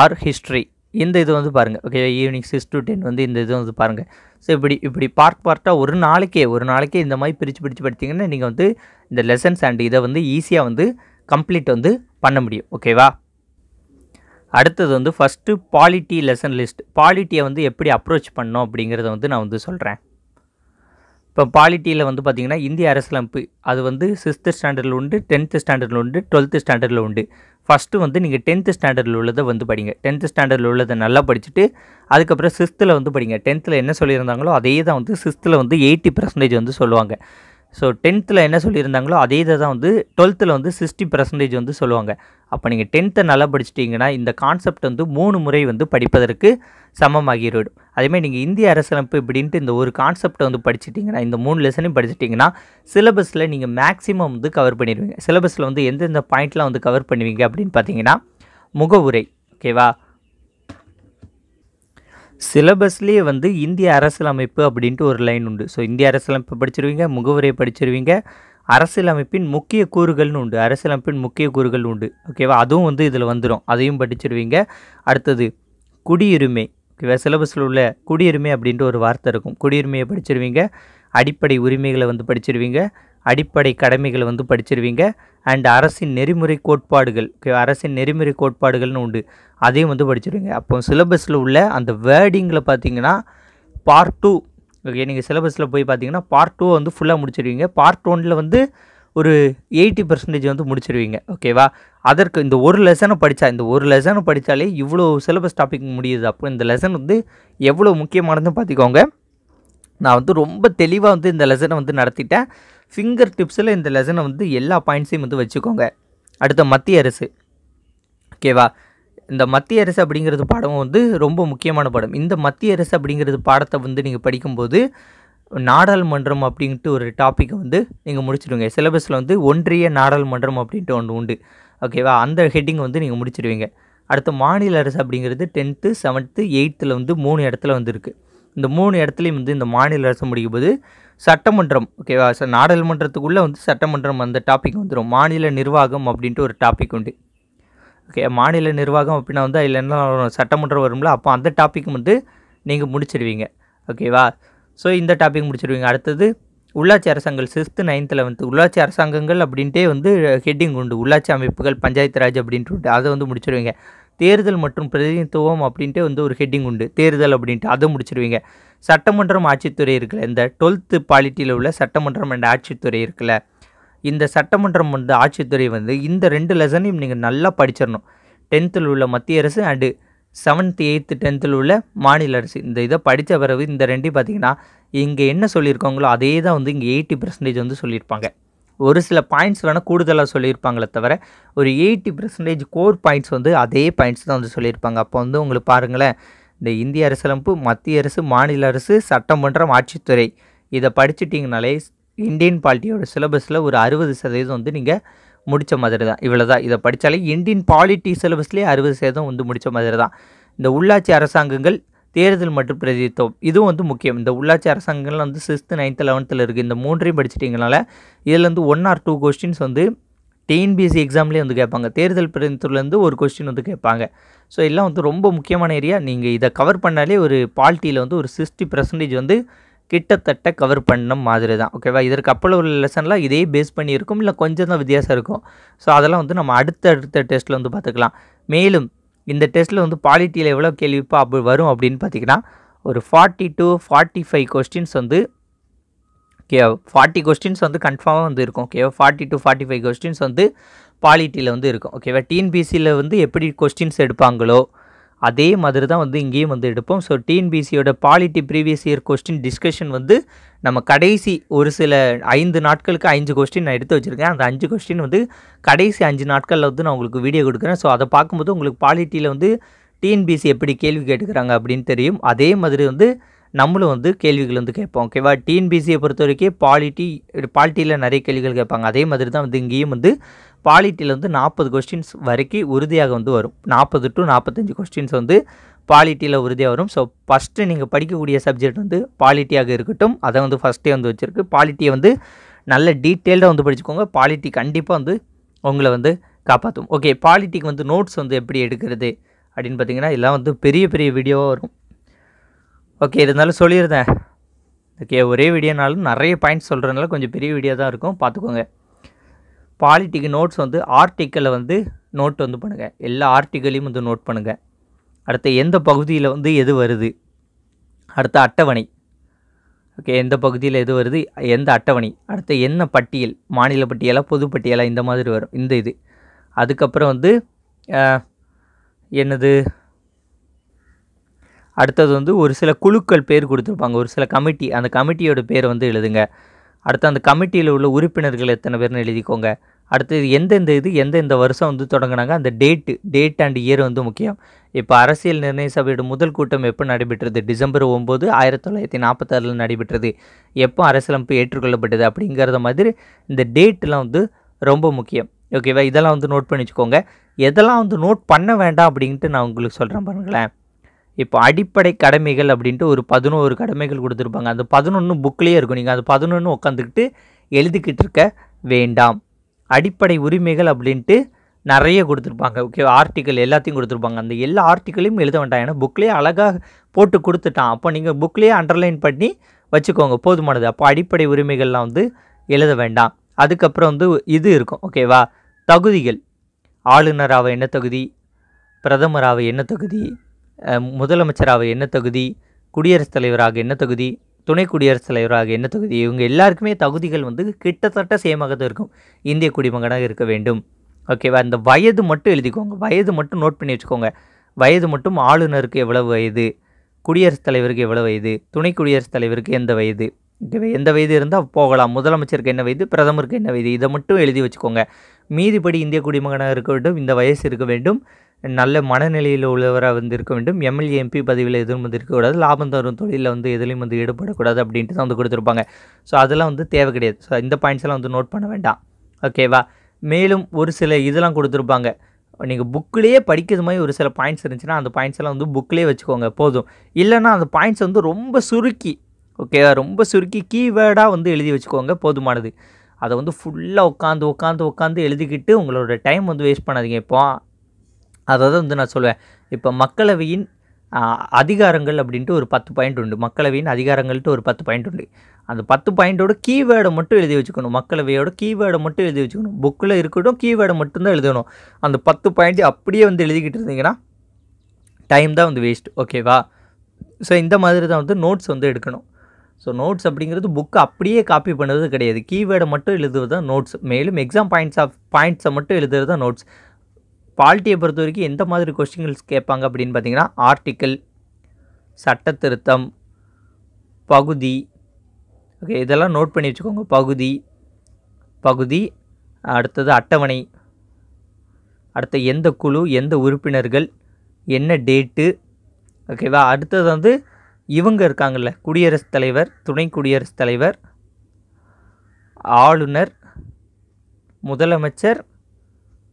ஆர் ஹிஸ்ட்ரி இந்த இது வந்து பாருங்கள் okay evening six to ten வந்து இந்த இது வந்து பாருங்கள் ஸோ இப்படி இப்படி பார்ட் பார்ட்டாக ஒரு நாளைக்கே ஒரு நாளைக்கே இந்த மாதிரி பிரித்து பிரித்து படித்தீங்கன்னா நீங்கள் வந்து இந்த லெசன்ஸ் அண்ட் இதை வந்து ஈஸியாக வந்து கம்ப்ளீட் வந்து பண்ண முடியும் ஓகேவா அடுத்தது வந்து ஃபஸ்ட்டு பாலிட்டி லெசன் லிஸ்ட் பாலிட்டியை வந்து எப்படி அப்ரோச் பண்ணோம் அப்படிங்கிறத வந்து நான் வந்து சொல்கிறேன் இப்போ பாலிட்டியில் வந்து பார்த்திங்கன்னா இந்திய அரசியலமைப்பு அது வந்து சிக்ஸ்த்து ஸ்டாண்டர்டில் உண்டு டென்த்து ஸ்டாண்டர்டில் உண்டு டுவெல்த்து ஸ்டாண்டர்டில் உண்டு ஃபஸ்ட்டு வந்து நீங்கள் டென்த்து ஸ்டாண்டர்டில் உள்ளதை வந்து படிங்க டென்த்து ஸ்டாண்டர்டில் உள்ளதை நல்லா படிச்சுட்டு அதுக்கப்புறம் சிக்ஸ்த்தில் வந்து படிங்க டென்த்தில் என்ன சொல்லியிருந்தாங்களோ அதே தான் வந்து சிக்ஸ்த்தில் வந்து எயிட்டி பர்சன்டேஜ் வந்து சொல்லுவாங்க ஸோ டென்த்தில் என்ன சொல்லியிருந்தாங்களோ அதே இதை தான் வந்து டுவெல்த்தில் வந்து சிக்ஸ்டி பர்சன்டேஜ் வந்து சொல்லுவாங்க அப்போ நீங்கள் டென்த்தை நல்லா படிச்சிட்டிங்கன்னா இந்த கான்செப்ட் வந்து மூணு முறை வந்து படிப்பதற்கு சமமாகிவிடும் அதேமாதிரி நீங்கள் இந்திய அரசியலமைப்பு இப்படின்ட்டு இந்த ஒரு கான்செப்டை வந்து படிச்சிட்டிங்கன்னா இந்த மூணு லெசனையும் படிச்சிட்டிங்கன்னா சிலபஸில் நீங்கள் மேக்ஸிமம் வந்து கவர் பண்ணிடுவீங்க சிலபஸில் வந்து எந்தெந்த பாயிண்ட்லாம் வந்து கவர் பண்ணுவீங்க அப்படின்னு பார்த்தீங்கன்னா முகவுரை ஓகேவா சிலபஸ்லேயே வந்து இந்திய அரசியலமைப்பு அப்படின்ட்டு ஒரு லைன் உண்டு ஸோ இந்திய அரசியலமைப்பு படிச்சிருவீங்க முகவுரையை படிச்சிருவீங்க அரசியலமைப்பின் முக்கிய கூறுகள்னு உண்டு அரசியலமைப்பின் முக்கிய கூறுகள் உண்டு ஓகேவா அதுவும் வந்து இதில் வந்துடும் அதையும் படிச்சிருவீங்க அடுத்தது குடியுரிமை ஓகேவா சிலபஸில் உள்ள குடியுரிமை அப்படின்ற ஒரு வார்த்தை இருக்கும் குடியுரிமையை படிச்சிருவீங்க அடிப்படை உரிமைகளை வந்து படிச்சிருவீங்க அடிப்படை கடமைகளை வந்து படிச்சிருவீங்க அண்ட் அரசின் நெறிமுறை கோட்பாடுகள் அரசின் நெறிமுறை கோட்பாடுகள்னு உண்டு அதையும் வந்து படிச்சிருவீங்க அப்போ சிலபஸில் உள்ள அந்த வேர்டிங்கில் பார்த்தீங்கன்னா பார்ட் டூ ஓகே நீங்கள் சிலபஸில் போய் பார்த்தீங்கன்னா பார்ட் டூ வந்து ஃபுல்லாக முடிச்சிருவீங்க பார்ட் ஒனில் வந்து ஒரு எயிட்டி பர்சன்டேஜ் வந்து முடிச்சிருவீங்க ஓகேவா அதற்கு இந்த ஒரு லெசனை படித்தா இந்த ஒரு லெசனை படித்தாலே இவ்வளோ சிலபஸ் டாபிக் முடியுது அப்போ இந்த லெசன் வந்து எவ்வளோ முக்கியமானதுன்னு பார்த்துக்கோங்க நான் வந்து ரொம்ப தெளிவாக வந்து இந்த லெசனை வந்து நடத்திட்டேன் ஃபிங்கர் டிப்ஸில் இந்த லெசனை வந்து எல்லா பாயிண்ட்ஸையும் வந்து வச்சுக்கோங்க அடுத்த மத்திய அரசு ஓகேவா இந்த மத்திய அரசு அப்படிங்கிறது பாடம் வந்து ரொம்ப முக்கியமான பாடம் இந்த மத்திய அரசு அப்படிங்கிறது பாடத்தை வந்து நீங்கள் படிக்கும்போது நாடாளுமன்றம் அப்படின்ட்டு ஒரு டாப்பிக்கை வந்து நீங்கள் முடிச்சுடுங்க சிலபஸில் வந்து ஒன்றிய நாடாளுமன்றம் அப்படின்ட்டு ஒன்று உண்டு ஓகேவா அந்த ஹெட்டிங் வந்து நீங்கள் முடிச்சிடுவீங்க அடுத்து மாநில அரசு அப்படிங்கிறது டென்த்து செவன்த்து எயித்தில் வந்து மூணு இடத்துல வந்துருக்கு இந்த மூணு இடத்துலையும் வந்து இந்த மாநில அரசு முடிக்கும் போது சட்டமன்றம் ஓகேவா ச நாடாளுமன்றத்துக்குள்ளே வந்து சட்டமன்றம் அந்த டாபிக் வந்துடும் மாநில நிர்வாகம் அப்படின்ட்டு ஒரு டாபிக் உண்டு ஓகே மாநில நிர்வாகம் அப்படின்னா வந்து அதில் என்ன வரும் சட்டமன்றம் வரும்ல அப்போ அந்த டாப்பிக்கும் வந்து நீங்கள் முடிச்சிடுவீங்க ஓகேவா ஸோ இந்த டாபிக் முடிச்சிடுவீங்க அடுத்தது உள்ளாட்சி அரசாங்கங்கள் சிக்ஸ்த்து நைன்த்தில் வந்து உள்ளாட்சி அரசாங்கங்கள் அப்படின்ட்டே வந்து ஹெட்டிங் உண்டு உள்ளாட்சி அமைப்புகள் பஞ்சாயத்து ராஜ் அப்படின்ட்டு அதை வந்து முடிச்சிருவீங்க தேர்தல் மற்றும் பிரதிநிதித்துவம் அப்படின்ட்டு வந்து ஒரு ஹெட்டிங் உண்டு தேர்தல் அப்படின்ட்டு அதை முடிச்சிருவீங்க சட்டமன்றம் ஆட்சித்துறை இருக்குல்ல இந்த டுவெல்த்து பாலிட்டியில் உள்ள சட்டமன்றம் அண்ட் ஆட்சித்துறை இருக்குல்ல இந்த சட்டமன்றம் வந்து ஆட்சித்துறை வந்து இந்த ரெண்டு லெசனையும் நீங்கள் நல்லா படிச்சிடணும் டென்த்தில் உள்ள மத்திய அரசு அண்டு செவன்த் எயித்து டென்த்தில் உள்ள மாநில அரசு இந்த இதை படித்த பிறகு இந்த ரெண்டையும் பார்த்திங்கன்னா இங்கே என்ன சொல்லியிருக்காங்களோ அதே தான் வந்து இங்கே எயிட்டி பர்சன்டேஜ் வந்து சொல்லியிருப்பாங்க ஒரு சில பாயிண்ட்ஸ் வேணால் கூடுதலாக சொல்லியிருப்பாங்களே தவிர ஒரு எயிட்டி பர்சன்டேஜ் கோர் பாயிண்ட்ஸ் வந்து அதே பாயிண்ட்ஸ் தான் வந்து சொல்லியிருப்பாங்க அப்போ வந்து உங்களுக்கு பாருங்களேன் இந்த இந்திய அரசியலமைப்பு மத்திய அரசு மாநில அரசு சட்டமன்றம் ஆட்சித்துறை இதை படிச்சிட்டிங்கனாலே இந்தியன் பாலிட்டியோட சிலபஸில் ஒரு அறுபது சதவீதம் வந்து நீங்கள் முடித்த மாதிரி தான் இவ்வளோ தான் இதை படித்தாலே இந்தியன் பாலிட்டி சிலபஸ்லேயே அறுபது சதவீதம் வந்து முடித்த மாதிரி தான் இந்த உள்ளாட்சி அரசாங்கங்கள் தேர்தல் மற்றும் பிரதித்துவம் இதுவும் வந்து முக்கியம் இந்த உள்ளாட்சி அரசாங்கங்கள் வந்து சிக்ஸ்த்து நைன்த்து லெவன்த்தில் இருக்குது இந்த மூன்றையும் படிச்சிட்டிங்கனால இதுலேருந்து ஒன் ஆர் டூ கொஸ்டின்ஸ் வந்து டிஎன்பிஎஸ்சி எக்ஸாம்லேயே வந்து கேட்பாங்க தேர்தல் பிரதிநிதித்துவத்துலேருந்து ஒரு கொஸ்டின் வந்து கேட்பாங்க ஸோ எல்லாம் வந்து ரொம்ப முக்கியமான ஏரியா நீங்கள் இதை கவர் பண்ணாலே ஒரு பாலிட்டியில் வந்து ஒரு சிக்ஸ்டி பர்சன்டேஜ் வந்து கிட்டத்தட்ட கவர் பண்ண மாதிரி தான் ஓகேவா இதற்கு அப்போல உள்ள லெசன்லாம் இதே பேஸ் பண்ணியிருக்கும் இல்லை கொஞ்சம் தான் வித்தியாசம் இருக்கும் ஸோ அதெல்லாம் வந்து நம்ம அடுத்த அடுத்த டெஸ்ட்டில் வந்து பார்த்துக்கலாம் மேலும் இந்த டெஸ்ட்டில் வந்து பாலிட்டியில் எவ்வளோ கேள்விப்பா அப்படி வரும் அப்படின்னு பார்த்தீங்கன்னா ஒரு forty two forty five questions வந்து ஓகே ஃபார்ட்டி கொஸ்டின்ஸ் வந்து கன்ஃபார்மாக வந்து இருக்கும் ஓகேவா forty two forty five questions வந்து பாலிட்டியில் வந்து இருக்கும் ஓகேவா டிஎன்பிசியில் வந்து எப்படி கொஸ்டின்ஸ் எடுப்பாங்களோ அதே மாதிரி தான் வந்து இங்கேயும் வந்து எடுப்போம் ஸோ டிஎன்பிசியோட polity previous year question discussion வந்து நம்ம கடைசி ஒரு சில ஐந்து நாட்களுக்கு அஞ்சு கொஸ்டின் நான் எடுத்து வச்சுருக்கேன் அந்த அஞ்சு கொஸ்டின் வந்து கடைசி அஞ்சு நாட்களில் வந்து நான் உங்களுக்கு வீடியோ கொடுக்குறேன் ஸோ அதை பார்க்கும்போது உங்களுக்கு பாலிட்டியில் வந்து டிஎன்பிசி எப்படி கேள்வி கேட்டுக்கிறாங்க அப்படின்னு தெரியும் அதே மாதிரி வந்து நம்மளும் வந்து கேள்விகள் வந்து கேட்போம் ஓகேவா டிஎன்பிசியை பொறுத்த வரைக்கும் பாலிட்டி பாலிட்டியில் நிறைய கேள்விகள் கேட்பாங்க அதே மாதிரி தான் வந்து இங்கேயும் வந்து பாலிட்டியில் வந்து நாற்பது கொஸ்டின்ஸ் வரைக்கும் உறுதியாக வந்து வரும் நாற்பது டு நாற்பத்தஞ்சு கொஸ்டின்ஸ் வந்து பாலிட்டியில் உறுதியாக வரும் ஸோ ஃபஸ்ட்டு நீங்கள் படிக்கக்கூடிய சப்ஜெக்ட் வந்து பாலிட்டியாக இருக்கட்டும் அதை வந்து ஃபஸ்ட்டே வந்து வச்சுருக்கு பாலிட்டியை வந்து நல்ல டீட்டெயில்டாக வந்து படிச்சுக்கோங்க பாலிட்டி கண்டிப்பாக வந்து உங்களை வந்து காப்பாற்றும் ஓகே பாலிட்டிக்கு வந்து நோட்ஸ் வந்து எப்படி எடுக்கிறது அப்படின்னு பார்த்தீங்கன்னா இதெல்லாம் வந்து பெரிய பெரிய வீடியோவாக வரும் ஓகே இருந்தாலும் சொல்லியிருந்தேன் ஓகே ஒரே வீடியோனாலும் நிறைய பாயிண்ட்ஸ் சொல்கிறதுனால கொஞ்சம் பெரிய வீடியோ தான் இருக்கும் பார்த்துக்கோங்க பாலிட்டிக்கு நோட்ஸ் வந்து ஆர்டிக்கலை வந்து நோட் வந்து பண்ணுங்கள் எல்லா ஆர்டிக்கலையும் வந்து நோட் பண்ணுங்கள் அடுத்து எந்த பகுதியில் வந்து எது வருது அடுத்த அட்டவணை ஓகே எந்த பகுதியில் எது வருது எந்த அட்டவணை அடுத்து என்ன பட்டியல் மாநில பட்டியலாக பொது பட்டியலாக இந்த மாதிரி வரும் இந்த இது அதுக்கப்புறம் வந்து என்னது அடுத்தது வந்து ஒரு சில குழுக்கள் பேர் கொடுத்துருப்பாங்க ஒரு சில கமிட்டி அந்த கமிட்டியோட பேர் வந்து எழுதுங்க அடுத்து அந்த கமிட்டியில் உள்ள உறுப்பினர்கள் எத்தனை பேர்னு எழுதிக்கோங்க அடுத்தது எந்தெந்த இது எந்தெந்த வருஷம் வந்து தொடங்கினாங்க அந்த டேட்டு டேட் அண்ட் இயர் வந்து முக்கியம் இப்போ அரசியல் நிர்ணய சபையோட முதல் கூட்டம் எப்போ நடைபெற்றது டிசம்பர் ஒம்பது ஆயிரத்தி தொள்ளாயிரத்தி நாற்பத்தாறில் நடைபெற்றது எப்போ அரசியலமைப்பு ஏற்றுக்கொள்ளப்பட்டது அப்படிங்கிறத மாதிரி இந்த டேட்டெலாம் வந்து ரொம்ப முக்கியம் ஓகேவா இதெல்லாம் வந்து நோட் பண்ணி வச்சுக்கோங்க எதெல்லாம் வந்து நோட் பண்ண வேண்டாம் அப்படின்ட்டு நான் உங்களுக்கு சொல்கிறேன் பாருங்களேன் இப்போ அடிப்படை கடமைகள் அப்படின்ட்டு ஒரு பதினோரு கடமைகள் கொடுத்துருப்பாங்க அந்த பதினொன்று புக்லேயே இருக்கும் நீங்கள் அந்த பதினொன்று உட்காந்துக்கிட்டு எழுதிக்கிட்டு இருக்க வேண்டாம் அடிப்படை உரிமைகள் அப்படின்ட்டு நிறைய கொடுத்துருப்பாங்க ஓகே ஆர்டிக்கல் எல்லாத்தையும் கொடுத்துருப்பாங்க அந்த எல்லா ஆர்டிக்கலையும் எழுத வேண்டாம் ஏன்னா புக்லேயே அழகாக போட்டு கொடுத்துட்டான் அப்போ நீங்கள் புக்லேயே அண்டர்லைன் பண்ணி வச்சுக்கோங்க போதுமானது அப்போ அடிப்படை உரிமைகள்லாம் வந்து எழுத வேண்டாம் அதுக்கப்புறம் வந்து இது இருக்கும் ஓகேவா தகுதிகள் ஆளுநராக என்ன தகுதி பிரதமராக என்ன தகுதி முதலமைச்சராக என்ன தகுதி குடியரசுத் தலைவராக என்ன தகுதி துணை குடியரசுத் தலைவராக என்ன தகுதி இவங்க எல்லாருக்குமே தகுதிகள் வந்து கிட்டத்தட்ட சேமாக தான் இருக்கும் இந்திய குடிமகனாக இருக்க வேண்டும் ஓகேவா இந்த வயது மட்டும் எழுதிக்கோங்க வயது மட்டும் நோட் பண்ணி வச்சுக்கோங்க வயது மட்டும் ஆளுநருக்கு எவ்வளவு வயது குடியரசுத் தலைவருக்கு எவ்வளோ வயது துணை குடியரசுத் தலைவருக்கு எந்த வயது ஓகேவா எந்த வயது இருந்தால் போகலாம் முதலமைச்சருக்கு என்ன வயது பிரதமருக்கு என்ன வயது இதை மட்டும் எழுதி வச்சுக்கோங்க மீதிப்படி இந்திய குடிமகனாக இருக்க வேண்டும் இந்த வயசு இருக்க வேண்டும் நல்ல மனநிலையில் உள்ளவராக வந்து இருக்க வேண்டும் எம்எல்ஏ எம்பி பதவியில் எதுவும் வந்து இருக்கக்கூடாது லாபம் தரும் தொழிலில் வந்து எதுலேயும் வந்து ஈடுபடக்கூடாது அப்படின்ட்டு தான் வந்து கொடுத்துருப்பாங்க ஸோ அதெல்லாம் வந்து தேவை கிடையாது ஸோ இந்த பாயிண்ட்ஸ் எல்லாம் வந்து நோட் பண்ண வேண்டாம் ஓகேவா மேலும் ஒரு சில இதெல்லாம் கொடுத்துருப்பாங்க நீங்கள் புக்கிலேயே படிக்கிறது மாதிரி ஒரு சில பாயிண்ட்ஸ் இருந்துச்சுன்னா அந்த பாயிண்ட்ஸ் எல்லாம் வந்து புக்கிலே வச்சுக்கோங்க போதும் இல்லைன்னா அந்த பாயிண்ட்ஸ் வந்து ரொம்ப சுருக்கி ஓகேவா ரொம்ப சுருக்கி கீவேர்டாக வந்து எழுதி வச்சுக்கோங்க போதுமானது அதை வந்து ஃபுல்லாக உட்காந்து உட்காந்து உட்காந்து எழுதிக்கிட்டு உங்களோட டைம் வந்து வேஸ்ட் பண்ணாதீங்க இப்போ அதை தான் வந்து நான் சொல்லுவேன் இப்போ மக்களவையின் அதிகாரங்கள் அப்படின்ட்டு ஒரு பத்து பாயிண்ட் உண்டு மக்களவையின் அதிகாரங்கள்ட்டு ஒரு பத்து பாயிண்ட் உண்டு அந்த பத்து பாயிண்ட்டோட கீவேர்டை மட்டும் எழுதி வச்சுக்கணும் மக்களவையோட கீவேர்டை மட்டும் எழுதி வச்சுக்கணும் புக்கில் இருக்கட்டும் கீவேர்டை மட்டும்தான் எழுதணும் அந்த பத்து பாயிண்ட் அப்படியே வந்து எழுதிக்கிட்டு இருந்தீங்கன்னா டைம் தான் வந்து வேஸ்ட் ஓகேவா ஸோ இந்த மாதிரி தான் வந்து நோட்ஸ் வந்து எடுக்கணும் ஸோ நோட்ஸ் அப்படிங்கிறது புக்கு அப்படியே காப்பி பண்ணுறது கிடையாது கீவேர்டை மட்டும் எழுதுவது தான் நோட்ஸ் மேலும் எக்ஸாம் பாயிண்ட்ஸ் ஆஃப் பாயிண்ட்ஸை மட்டும் எழுதுறது தான் நோட்ஸ் பால்ட்டியை பொறுத்த வரைக்கும் எந்த மாதிரி கொஸ்டின்கள்ஸ் கேட்பாங்க அப்படின்னு பார்த்தீங்கன்னா ஆர்டிக்கிள் சட்ட திருத்தம் பகுதி ஓகே இதெல்லாம் நோட் பண்ணி வச்சுக்கோங்க பகுதி பகுதி அடுத்தது அட்டவணை அடுத்த எந்த குழு எந்த உறுப்பினர்கள் என்ன டேட்டு ஓகேவா அடுத்தது வந்து இவங்க இருக்காங்கள்ல குடியரசுத் தலைவர் துணை குடியரசுத் தலைவர் ஆளுநர் முதலமைச்சர்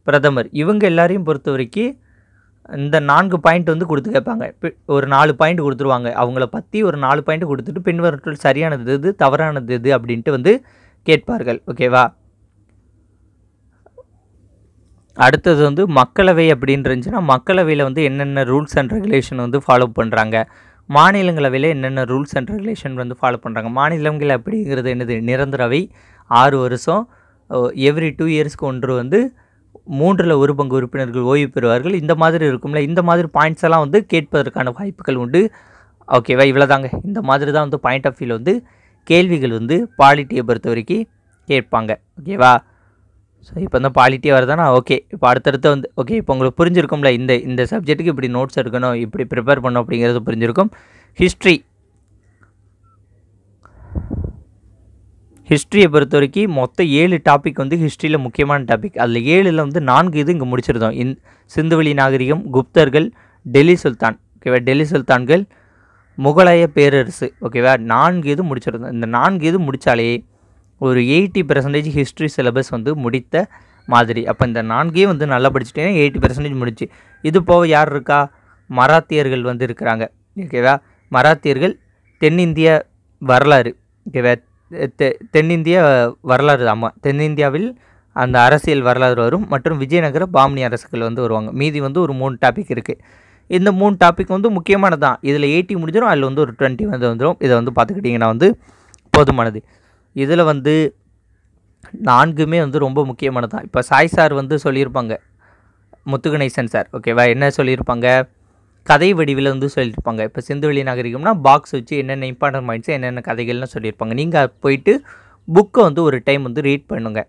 பிரதமர் இவங்க எல்லாரையும் பொறுத்த வரைக்கும் இந்த நான்கு பாயிண்ட் வந்து கொடுத்து கேட்பாங்க ஒரு நாலு பாயிண்ட் கொடுத்துருவாங்க அவங்கள பற்றி ஒரு நாலு பாயிண்ட் கொடுத்துட்டு பின்வரத்தில் சரியானது எது தவறானது எது அப்படின்ட்டு வந்து கேட்பார்கள் ஓகேவா அடுத்தது வந்து மக்களவை அப்படின்னு இருந்துச்சுன்னா மக்களவையில் வந்து என்னென்ன ரூல்ஸ் அண்ட் ரெகுலேஷன் வந்து ஃபாலோ பண்ணுறாங்க மாநிலங்களவையில் என்னென்ன ரூல்ஸ் அண்ட் ரெகுலேஷன் வந்து ஃபாலோ பண்ணுறாங்க மாநிலங்கள் அப்படிங்கிறது என்னது நிரந்தரவை ஆறு வருஷம் எவ்ரி டூ இயர்ஸ்க்கு ஒன்று வந்து மூன்றில் ஒரு பங்கு உறுப்பினர்கள் ஓய்வு பெறுவார்கள் இந்த மாதிரி இருக்கும்ல இந்த மாதிரி பாயிண்ட்ஸ் எல்லாம் வந்து கேட்பதற்கான வாய்ப்புகள் உண்டு ஓகேவா இவ்வளோதாங்க இந்த மாதிரி தான் வந்து பாயிண்ட் ஆஃப் வியூவில் வந்து கேள்விகள் வந்து பாலிட்டியை பொறுத்த வரைக்கும் கேட்பாங்க ஓகேவா ஸோ இப்போ வந்து பாலிட்டியாக வருதானா ஓகே இப்போ அடுத்தடுத்து வந்து ஓகே இப்போ உங்களுக்கு புரிஞ்சிருக்கும்ல இந்த இந்த சப்ஜெக்ட்டுக்கு இப்படி நோட்ஸ் எடுக்கணும் இப்படி ப்ரிப்பேர் பண்ணணும் அப்படிங்கிறது புரிஞ்சிருக்கும் ஹிஸ்ட்ரி ஹிஸ்ட்ரியை பொறுத்த வரைக்கும் மொத்த ஏழு டாபிக் வந்து ஹிஸ்ட்ரியில் முக்கியமான டாபிக் அதில் ஏழில் வந்து நான்கு இது இங்கே முடிச்சிருந்தோம் இந் சிந்துவெளி நாகரிகம் குப்தர்கள் டெல்லி சுல்தான் ஓகேவா டெல்லி சுல்தான்கள் முகலாய பேரரசு ஓகேவா நான்கு இது முடிச்சிருந்தோம் இந்த நான்கு இது முடித்தாலே ஒரு எயிட்டி பர்சன்டேஜ் ஹிஸ்ட்ரி சிலபஸ் வந்து முடித்த மாதிரி அப்போ இந்த நான்கையும் வந்து நல்லா படிச்சுட்டேன்னா எயிட்டி பர்சன்டேஜ் முடிச்சு இது போக யார் இருக்கா மராத்தியர்கள் வந்து இருக்கிறாங்க ஓகேவா மராத்தியர்கள் தென்னிந்திய வரலாறு ஓகேவா தெ தென்னிந்திய வரலாறு ஆமாம் தென்னிந்தியாவில் அந்த அரசியல் வரலாறு வரும் மற்றும் விஜயநகர பாமினி அரசுகள் வந்து வருவாங்க மீதி வந்து ஒரு மூணு டாபிக் இருக்குது இந்த மூணு டாபிக் வந்து முக்கியமானது தான் இதில் எயிட்டி முடிஞ்சிடும் அதில் வந்து ஒரு டுவெண்ட்டி வந்து வந்துடும் இதை வந்து பார்த்துக்கிட்டிங்கன்னா வந்து போதுமானது இதில் வந்து நான்குமே வந்து ரொம்ப முக்கியமானது தான் இப்போ சாய் சார் வந்து சொல்லியிருப்பாங்க முத்துகணேசன் சார் ஓகேவா என்ன சொல்லியிருப்பாங்க கதை வடிவில் வந்து சொல்லியிருப்பாங்க இப்போ சிந்துவெளி நாகரிகம்னா பாக்ஸ் வச்சு என்னென்ன இம்பார்ட்டன் பாயிண்ட்ஸ் என்னென்ன கதைகள்லாம் சொல்லியிருப்பாங்க நீங்கள் போயிட்டு புக்கை வந்து ஒரு டைம் வந்து ரீட் பண்ணுங்க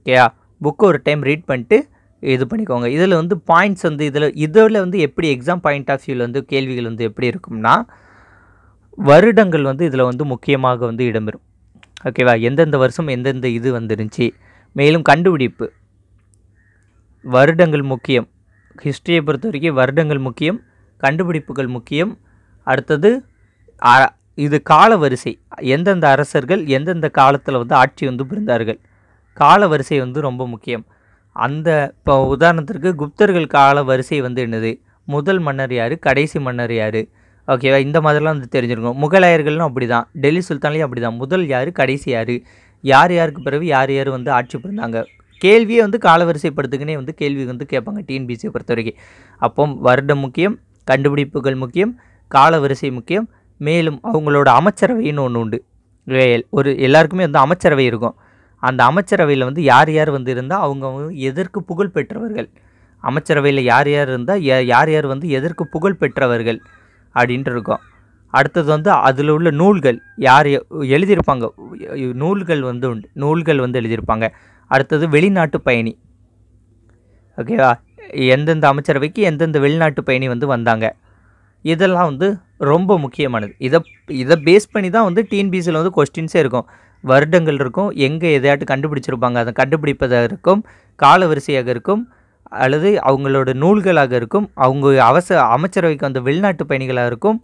ஓகேயா புக்கை ஒரு டைம் ரீட் பண்ணிட்டு இது பண்ணிக்கோங்க இதில் வந்து பாயிண்ட்ஸ் வந்து இதில் இதில் வந்து எப்படி எக்ஸாம் பாயிண்ட் ஆஃப் வியூவில் வந்து கேள்விகள் வந்து எப்படி இருக்கும்னா வருடங்கள் வந்து இதில் வந்து முக்கியமாக வந்து இடம்பெறும் ஓகேவா எந்தெந்த வருஷம் எந்தெந்த இது வந்துருந்துச்சு மேலும் கண்டுபிடிப்பு வருடங்கள் முக்கியம் ஹிஸ்ட்ரியை பொறுத்த வரைக்கும் வருடங்கள் முக்கியம் கண்டுபிடிப்புகள் முக்கியம் அடுத்தது இது கால வரிசை எந்தெந்த அரசர்கள் எந்தெந்த காலத்தில் வந்து ஆட்சி வந்து புரிந்தார்கள் கால வரிசை வந்து ரொம்ப முக்கியம் அந்த இப்போ உதாரணத்திற்கு குப்தர்கள் கால வரிசை வந்து என்னது முதல் மன்னர் யார் கடைசி மன்னர் யார் ஓகேவா இந்த மாதிரிலாம் வந்து தெரிஞ்சிருக்கும் முகலாயர்கள்லாம் அப்படி தான் டெல்லி சுல்தான்லேயும் அப்படி தான் முதல் யார் கடைசி யார் யார் யாருக்கு பிறகு யார் யார் வந்து ஆட்சி புரிந்தாங்க கேள்வியே வந்து காலவரிசைப்படுத்துக்குன்னே வந்து கேள்வி வந்து கேட்பாங்க டிஎன்பிசியை பொறுத்த வரைக்கும் அப்போ வருடம் முக்கியம் கண்டுபிடிப்புகள் முக்கியம் காலவரிசை முக்கியம் மேலும் அவங்களோட அமைச்சரவைன்னு ஒன்று உண்டு ஒரு எல்லாருக்குமே வந்து அமைச்சரவை இருக்கும் அந்த அமைச்சரவையில் வந்து யார் யார் வந்து இருந்தால் அவங்க எதற்கு புகழ் பெற்றவர்கள் அமைச்சரவையில் யார் யார் இருந்தால் யார் யார் வந்து எதற்கு புகழ் பெற்றவர்கள் அப்படின்ட்டு இருக்கும் அடுத்தது வந்து அதில் உள்ள நூல்கள் யார் எழுதியிருப்பாங்க நூல்கள் வந்து உண்டு நூல்கள் வந்து எழுதியிருப்பாங்க அடுத்தது வெளிநாட்டு பயணி ஓகேவா எந்தெந்த அமைச்சரவைக்கு எந்தெந்த வெளிநாட்டு பயணி வந்து வந்தாங்க இதெல்லாம் வந்து ரொம்ப முக்கியமானது இதை இதை பேஸ் பண்ணி தான் வந்து டிஎன்பிசியில் வந்து கொஸ்டின்ஸே இருக்கும் வருடங்கள் இருக்கும் எங்கே எதையாட்டு கண்டுபிடிச்சிருப்பாங்க அதை கண்டுபிடிப்பதாக இருக்கும் காலவரிசையாக இருக்கும் அல்லது அவங்களோட நூல்களாக இருக்கும் அவங்க அவச அமைச்சரவைக்கு வந்து வெளிநாட்டு பயணிகளாக இருக்கும்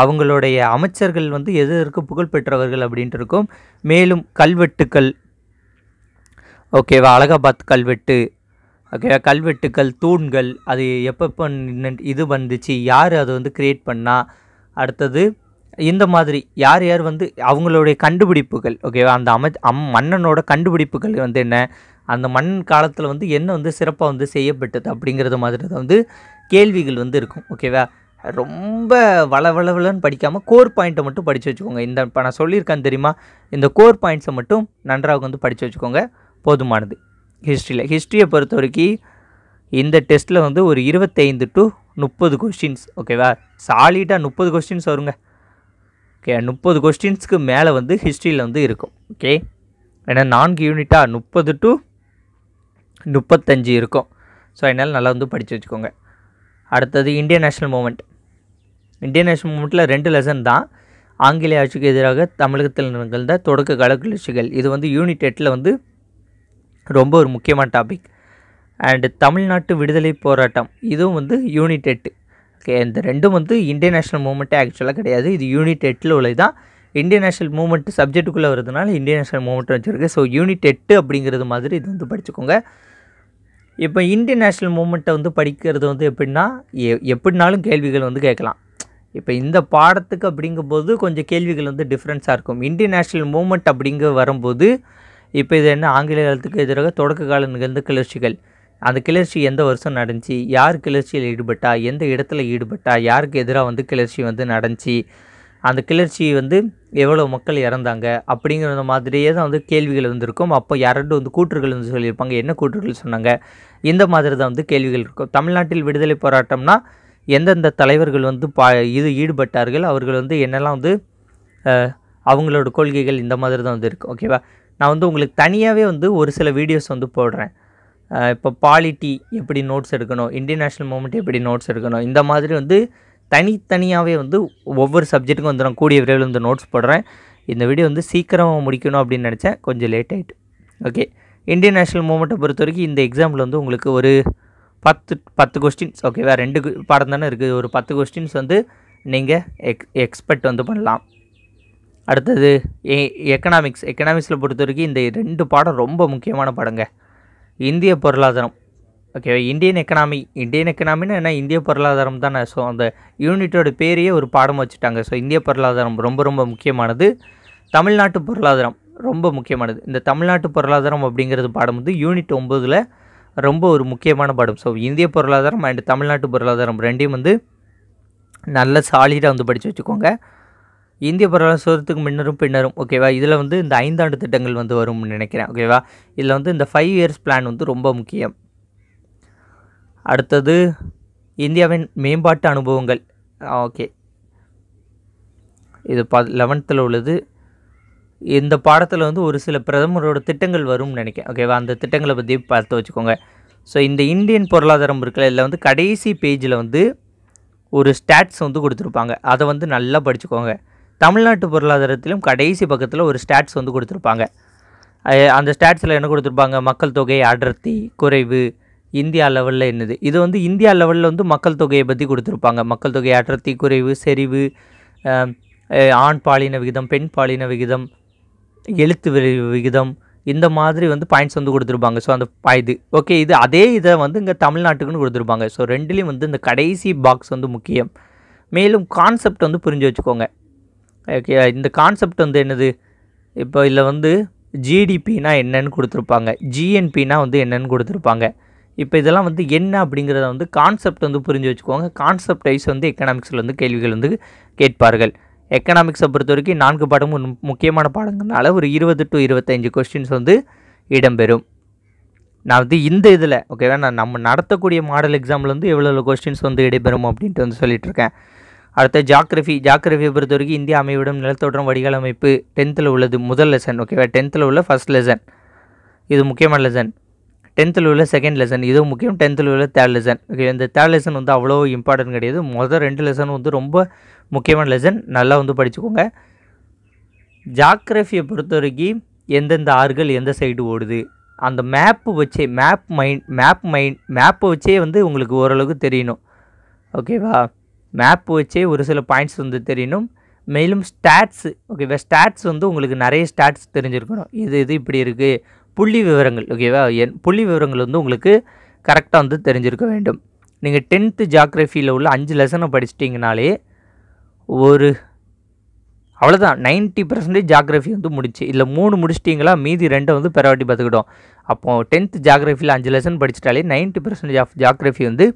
அவங்களுடைய அமைச்சர்கள் வந்து எது இருக்கு புகழ்பெற்றவர்கள் அப்படின்ட்டு இருக்கும் மேலும் கல்வெட்டுக்கள் ஓகேவா அலகாபாத் கல்வெட்டு கல்வெட்டுக்கள் தூண்கள் அது எப்பப்போ இது வந்துச்சு யார் அதை வந்து க்ரியேட் பண்ணா அடுத்தது இந்த மாதிரி யார் யார் வந்து அவங்களுடைய கண்டுபிடிப்புகள் ஓகேவா அந்த அமை அம் மன்னனோட கண்டுபிடிப்புகள் வந்து என்ன அந்த மண் காலத்தில் வந்து என்ன வந்து சிறப்பாக வந்து செய்யப்பட்டது அப்படிங்கிறது மாதிரி வந்து கேள்விகள் வந்து இருக்கும் ஓகேவா ரொம்ப வளவளவலன்னு படிக்காமல் கோர் பாயிண்ட்டை மட்டும் படித்து வச்சுக்கோங்க இந்த இப்போ நான் சொல்லியிருக்கேன் தெரியுமா இந்த கோர் பாயிண்ட்ஸை மட்டும் நன்றாக வந்து படித்து வச்சுக்கோங்க போதுமானது ஹிஸ்ட்ரியில் ஹிஸ்ட்ரியை பொறுத்த வரைக்கும் இந்த டெஸ்ட்டில் வந்து ஒரு இருபத்தைந்து டு முப்பது கொஸ்டின்ஸ் ஓகேவா சாலிடாக முப்பது கொஸ்டின்ஸ் வருங்க ஓகே முப்பது கொஸ்டின்ஸ்க்கு மேலே வந்து ஹிஸ்ட்ரியில் வந்து இருக்கும் ஓகே ஏன்னா நான்கு யூனிட்டாக முப்பது டு முப்பத்தஞ்சு இருக்கும் ஸோ அதனால் நல்லா வந்து படித்து வச்சுக்கோங்க அடுத்தது Indian national movement Indian national மூமெண்ட்டில் ரெண்டு லெசன் தான் ஆங்கிலேய ஆட்சிக்கு எதிராக தமிழகத்தில் நிகழ்ந்த தொடக்க கால இது வந்து யூனிட் எட்டில் வந்து ரொம்ப ஒரு முக்கியமான டாபிக் அண்டு தமிழ்நாட்டு விடுதலை போராட்டம் இதுவும் வந்து யூனிட் எட்டு ஓகே இந்த ரெண்டும் வந்து இந்தியன் நேஷனல் மூமெண்ட்டே ஆக்சுவலாக கிடையாது இது யூனிட் எட்டில் உள்ளது தான் இந்தியன் நேஷனல் மூமெண்ட் சப்ஜெக்ட்டுக்குள்ளே வரதுனால இந்தியன் நேஷனல் மூமெண்ட் வச்சுருக்கு ஸோ யூனிட் எட்டு அப்படிங்கிறது மாதிரி இது வந்து படிச்சுக்கோங்க இப்போ இந்தியன் நேஷனல் மூமெண்ட்டை வந்து படிக்கிறது வந்து எப்படின்னா எ எப்படினாலும் கேள்விகள் வந்து கேட்கலாம் இப்போ இந்த பாடத்துக்கு அப்படிங்கும்போது கொஞ்சம் கேள்விகள் வந்து டிஃப்ரென்ஸாக இருக்கும் இந்தியன் நேஷனல் மூமெண்ட் அப்படிங்க வரும்போது இப்போ இது என்ன ஆங்கில காலத்துக்கு எதிராக தொடக்க காலம் நிகழ்ந்த கிளர்ச்சிகள் அந்த கிளர்ச்சி எந்த வருஷம் நடந்துச்சு யார் கிளர்ச்சியில் ஈடுபட்டா எந்த இடத்துல ஈடுபட்டா யாருக்கு எதிராக வந்து கிளர்ச்சி வந்து நடந்துச்சு அந்த கிளர்ச்சி வந்து எவ்வளோ மக்கள் இறந்தாங்க அப்படிங்கிற மாதிரியே தான் வந்து கேள்விகள் வந்துருக்கும் அப்போ யாரும் வந்து கூற்றுகள் வந்து சொல்லியிருப்பாங்க என்ன கூற்றுகள் சொன்னாங்க இந்த மாதிரி தான் வந்து கேள்விகள் இருக்கும் தமிழ்நாட்டில் விடுதலை போராட்டம்னா எந்தெந்த தலைவர்கள் வந்து பா இது ஈடுபட்டார்கள் அவர்கள் வந்து என்னெல்லாம் வந்து அவங்களோட கொள்கைகள் இந்த மாதிரி தான் வந்து இருக்குது ஓகேவா நான் வந்து உங்களுக்கு தனியாகவே வந்து ஒரு சில வீடியோஸ் வந்து போடுறேன் இப்போ பாலிட்டி எப்படி நோட்ஸ் எடுக்கணும் இந்தியன் நேஷ்னல் மூமெண்ட் எப்படி நோட்ஸ் எடுக்கணும் இந்த மாதிரி வந்து தனித்தனியாகவே வந்து ஒவ்வொரு சப்ஜெக்ட்டுக்கும் வந்து நான் கூடிய விரைவில் வந்து நோட்ஸ் போடுறேன் இந்த வீடியோ வந்து சீக்கிரமாக முடிக்கணும் அப்படின்னு நினச்சேன் கொஞ்சம் லேட் ஆகிட்டு ஓகே இந்தியன் நேஷ்னல் மூமெண்ட்டை பொறுத்த வரைக்கும் இந்த எக்ஸாமில் வந்து உங்களுக்கு ஒரு பத்து பத்து கொஸ்டின்ஸ் ஓகேவா ரெண்டு பாடம் தானே இருக்குது ஒரு பத்து கொஸ்டின்ஸ் வந்து நீங்கள் எக் எக்ஸ்பெக்ட் வந்து பண்ணலாம் அடுத்தது எ எக்கனாமிக்ஸ் எக்கனாமிக்ஸில் பொறுத்த வரைக்கும் இந்த ரெண்டு பாடம் ரொம்ப முக்கியமான பாடங்க இந்திய பொருளாதாரம் ஓகேவா இந்தியன் எக்கனாமி இந்தியன் எக்கனாமின்னு என்ன இந்திய பொருளாதாரம் தானே ஸோ அந்த யூனிட்டோட பேரையே ஒரு பாடம் வச்சுட்டாங்க ஸோ இந்திய பொருளாதாரம் ரொம்ப ரொம்ப முக்கியமானது தமிழ்நாட்டு பொருளாதாரம் ரொம்ப முக்கியமானது இந்த தமிழ்நாட்டு பொருளாதாரம் அப்படிங்கிறது பாடம் வந்து யூனிட் ஒம்பதில் ரொம்ப ஒரு முக்கியமான பாடம் ஸோ இந்திய பொருளாதாரம் அண்ட் தமிழ்நாட்டு பொருளாதாரம் ரெண்டையும் வந்து நல்ல சாலிடாக வந்து படித்து வச்சுக்கோங்க இந்திய சுதந்திரத்துக்கு முன்னரும் பின்னரும் ஓகேவா இதில் வந்து இந்த ஐந்தாண்டு திட்டங்கள் வந்து வரும்னு நினைக்கிறேன் ஓகேவா இதில் வந்து இந்த ஃபைவ் இயர்ஸ் பிளான் வந்து ரொம்ப முக்கியம் அடுத்தது இந்தியாவின் மேம்பாட்டு அனுபவங்கள் ஓகே இது ப லெவன்த்தில் உள்ளது இந்த பாடத்தில் வந்து ஒரு சில பிரதமரோட திட்டங்கள் வரும்னு நினைக்கிறேன் ஓகேவா அந்த திட்டங்களை பற்றி பார்த்து வச்சுக்கோங்க ஸோ இந்த இந்தியன் பொருளாதாரம் இருக்கிற இதில் வந்து கடைசி பேஜில் வந்து ஒரு ஸ்டாட்ஸ் வந்து கொடுத்துருப்பாங்க அதை வந்து நல்லா படிச்சுக்கோங்க தமிழ்நாட்டு பொருளாதாரத்திலும் கடைசி பக்கத்தில் ஒரு ஸ்டாட்ஸ் வந்து கொடுத்துருப்பாங்க அந்த ஸ்டாட்ஸில் என்ன கொடுத்துருப்பாங்க மக்கள் தொகை அடர்த்தி குறைவு இந்தியா லெவலில் என்னது இது வந்து இந்தியா லெவலில் வந்து மக்கள் தொகையை பற்றி கொடுத்துருப்பாங்க மக்கள் தொகை அடர்த்தி குறைவு செறிவு ஆண் பாலின விகிதம் பெண் பாலின விகிதம் எழுத்து விகிதம் இந்த மாதிரி வந்து பாயிண்ட்ஸ் வந்து கொடுத்துருப்பாங்க ஸோ அந்த இது ஓகே இது அதே இதை வந்து இங்கே தமிழ்நாட்டுக்குன்னு கொடுத்துருப்பாங்க ஸோ ரெண்டுலேயும் வந்து இந்த கடைசி பாக்ஸ் வந்து முக்கியம் மேலும் கான்செப்ட் வந்து புரிஞ்சு வச்சுக்கோங்க ஓகே இந்த கான்செப்ட் வந்து என்னது இப்போ இதில் வந்து ஜிடிபின்னா என்னன்னு கொடுத்துருப்பாங்க ஜிஎன்பின்னா வந்து என்னன்னு கொடுத்துருப்பாங்க இப்போ இதெல்லாம் வந்து என்ன அப்படிங்கிறத வந்து கான்செப்ட் வந்து புரிஞ்சு வச்சுக்கோங்க கான்செப்ட் வைஸ் வந்து எக்கனாமிக்ஸில் வந்து கேள்விகள் வந்து கேட்பார்கள் எக்கனாமிக்ஸை பொறுத்த வரைக்கும் நான்கு பாடமும் முக்கியமான பாடங்கள்னால ஒரு இருபது டு இருபத்தஞ்சு கொஸ்டின்ஸ் வந்து இடம்பெறும் நான் வந்து இந்த இதில் ஓகேவா நான் நம்ம நடத்தக்கூடிய மாடல் எக்ஸாமில் வந்து எவ்வளோ கொஸ்டின்ஸ் வந்து இடம்பெறும் அப்படின்ட்டு வந்து சொல்லிகிட்ருக்கேன் அடுத்த ஜாக்ரஃபி ஜாக்ரஃபியை பொறுத்த வரைக்கும் இந்தியா அமைவிடும் நிலத்தோற்றம் வடிகால் அமைப்பு டென்த்தில் உள்ளது முதல் லெசன் ஓகேவா டென்த்தில் உள்ள ஃபஸ்ட் லெசன் இது முக்கியமான லெசன் டென்த்தில் உள்ள செகண்ட் லெசன் இதுவும் முக்கியம் டென்த்தில் உள்ள தேர்ட் லெசன் ஓகே இந்த தேர்ட் லெசன் வந்து அவ்வளோ இம்பார்ட்டன்ட் கிடையாது முதல் ரெண்டு லெசன் வந்து ரொம்ப முக்கியமான லெசன் நல்லா வந்து படிச்சுக்கோங்க ஜாக்ரஃபியை பொறுத்த வரைக்கும் எந்தெந்த ஆறுகள் எந்த சைடு ஓடுது அந்த மேப்பு வச்சே மேப் மைண்ட் மேப் மைண்ட் மேப்பை வச்சே வந்து உங்களுக்கு ஓரளவுக்கு தெரியணும் ஓகேவா மேப் வச்சே ஒரு சில பாயிண்ட்ஸ் வந்து தெரியணும் மேலும் ஸ்டாட்ஸு ஓகேவா ஸ்டாட்ஸ் வந்து உங்களுக்கு நிறைய ஸ்டாட்ஸ் தெரிஞ்சிருக்கணும் இது இது இப்படி இருக்குது புள்ளி விவரங்கள் ஓகேவா என் புள்ளி விவரங்கள் வந்து உங்களுக்கு கரெக்டாக வந்து தெரிஞ்சிருக்க வேண்டும் நீங்கள் டென்த்து ஜாக்ரஃபியில் உள்ள அஞ்சு லெசனை படிச்சிட்டிங்கனாலே ஒரு அவ்வளோதான் நைன்ட்டி பர்சன்டேஜ் ஜாக்ரஃபி வந்து முடிச்சு இல்லை மூணு முடிச்சிட்டிங்களா மீதி ரெண்டை வந்து பெறவாட்டி பார்த்துக்கிட்டோம் அப்போது டென்த்து ஜாக்ரஃபியில் அஞ்சு லெசன் படிச்சிட்டாலே நைன்ட்டி பர்சன்டேஜ் ஆஃப் ஜாக்ரஃபி வந்து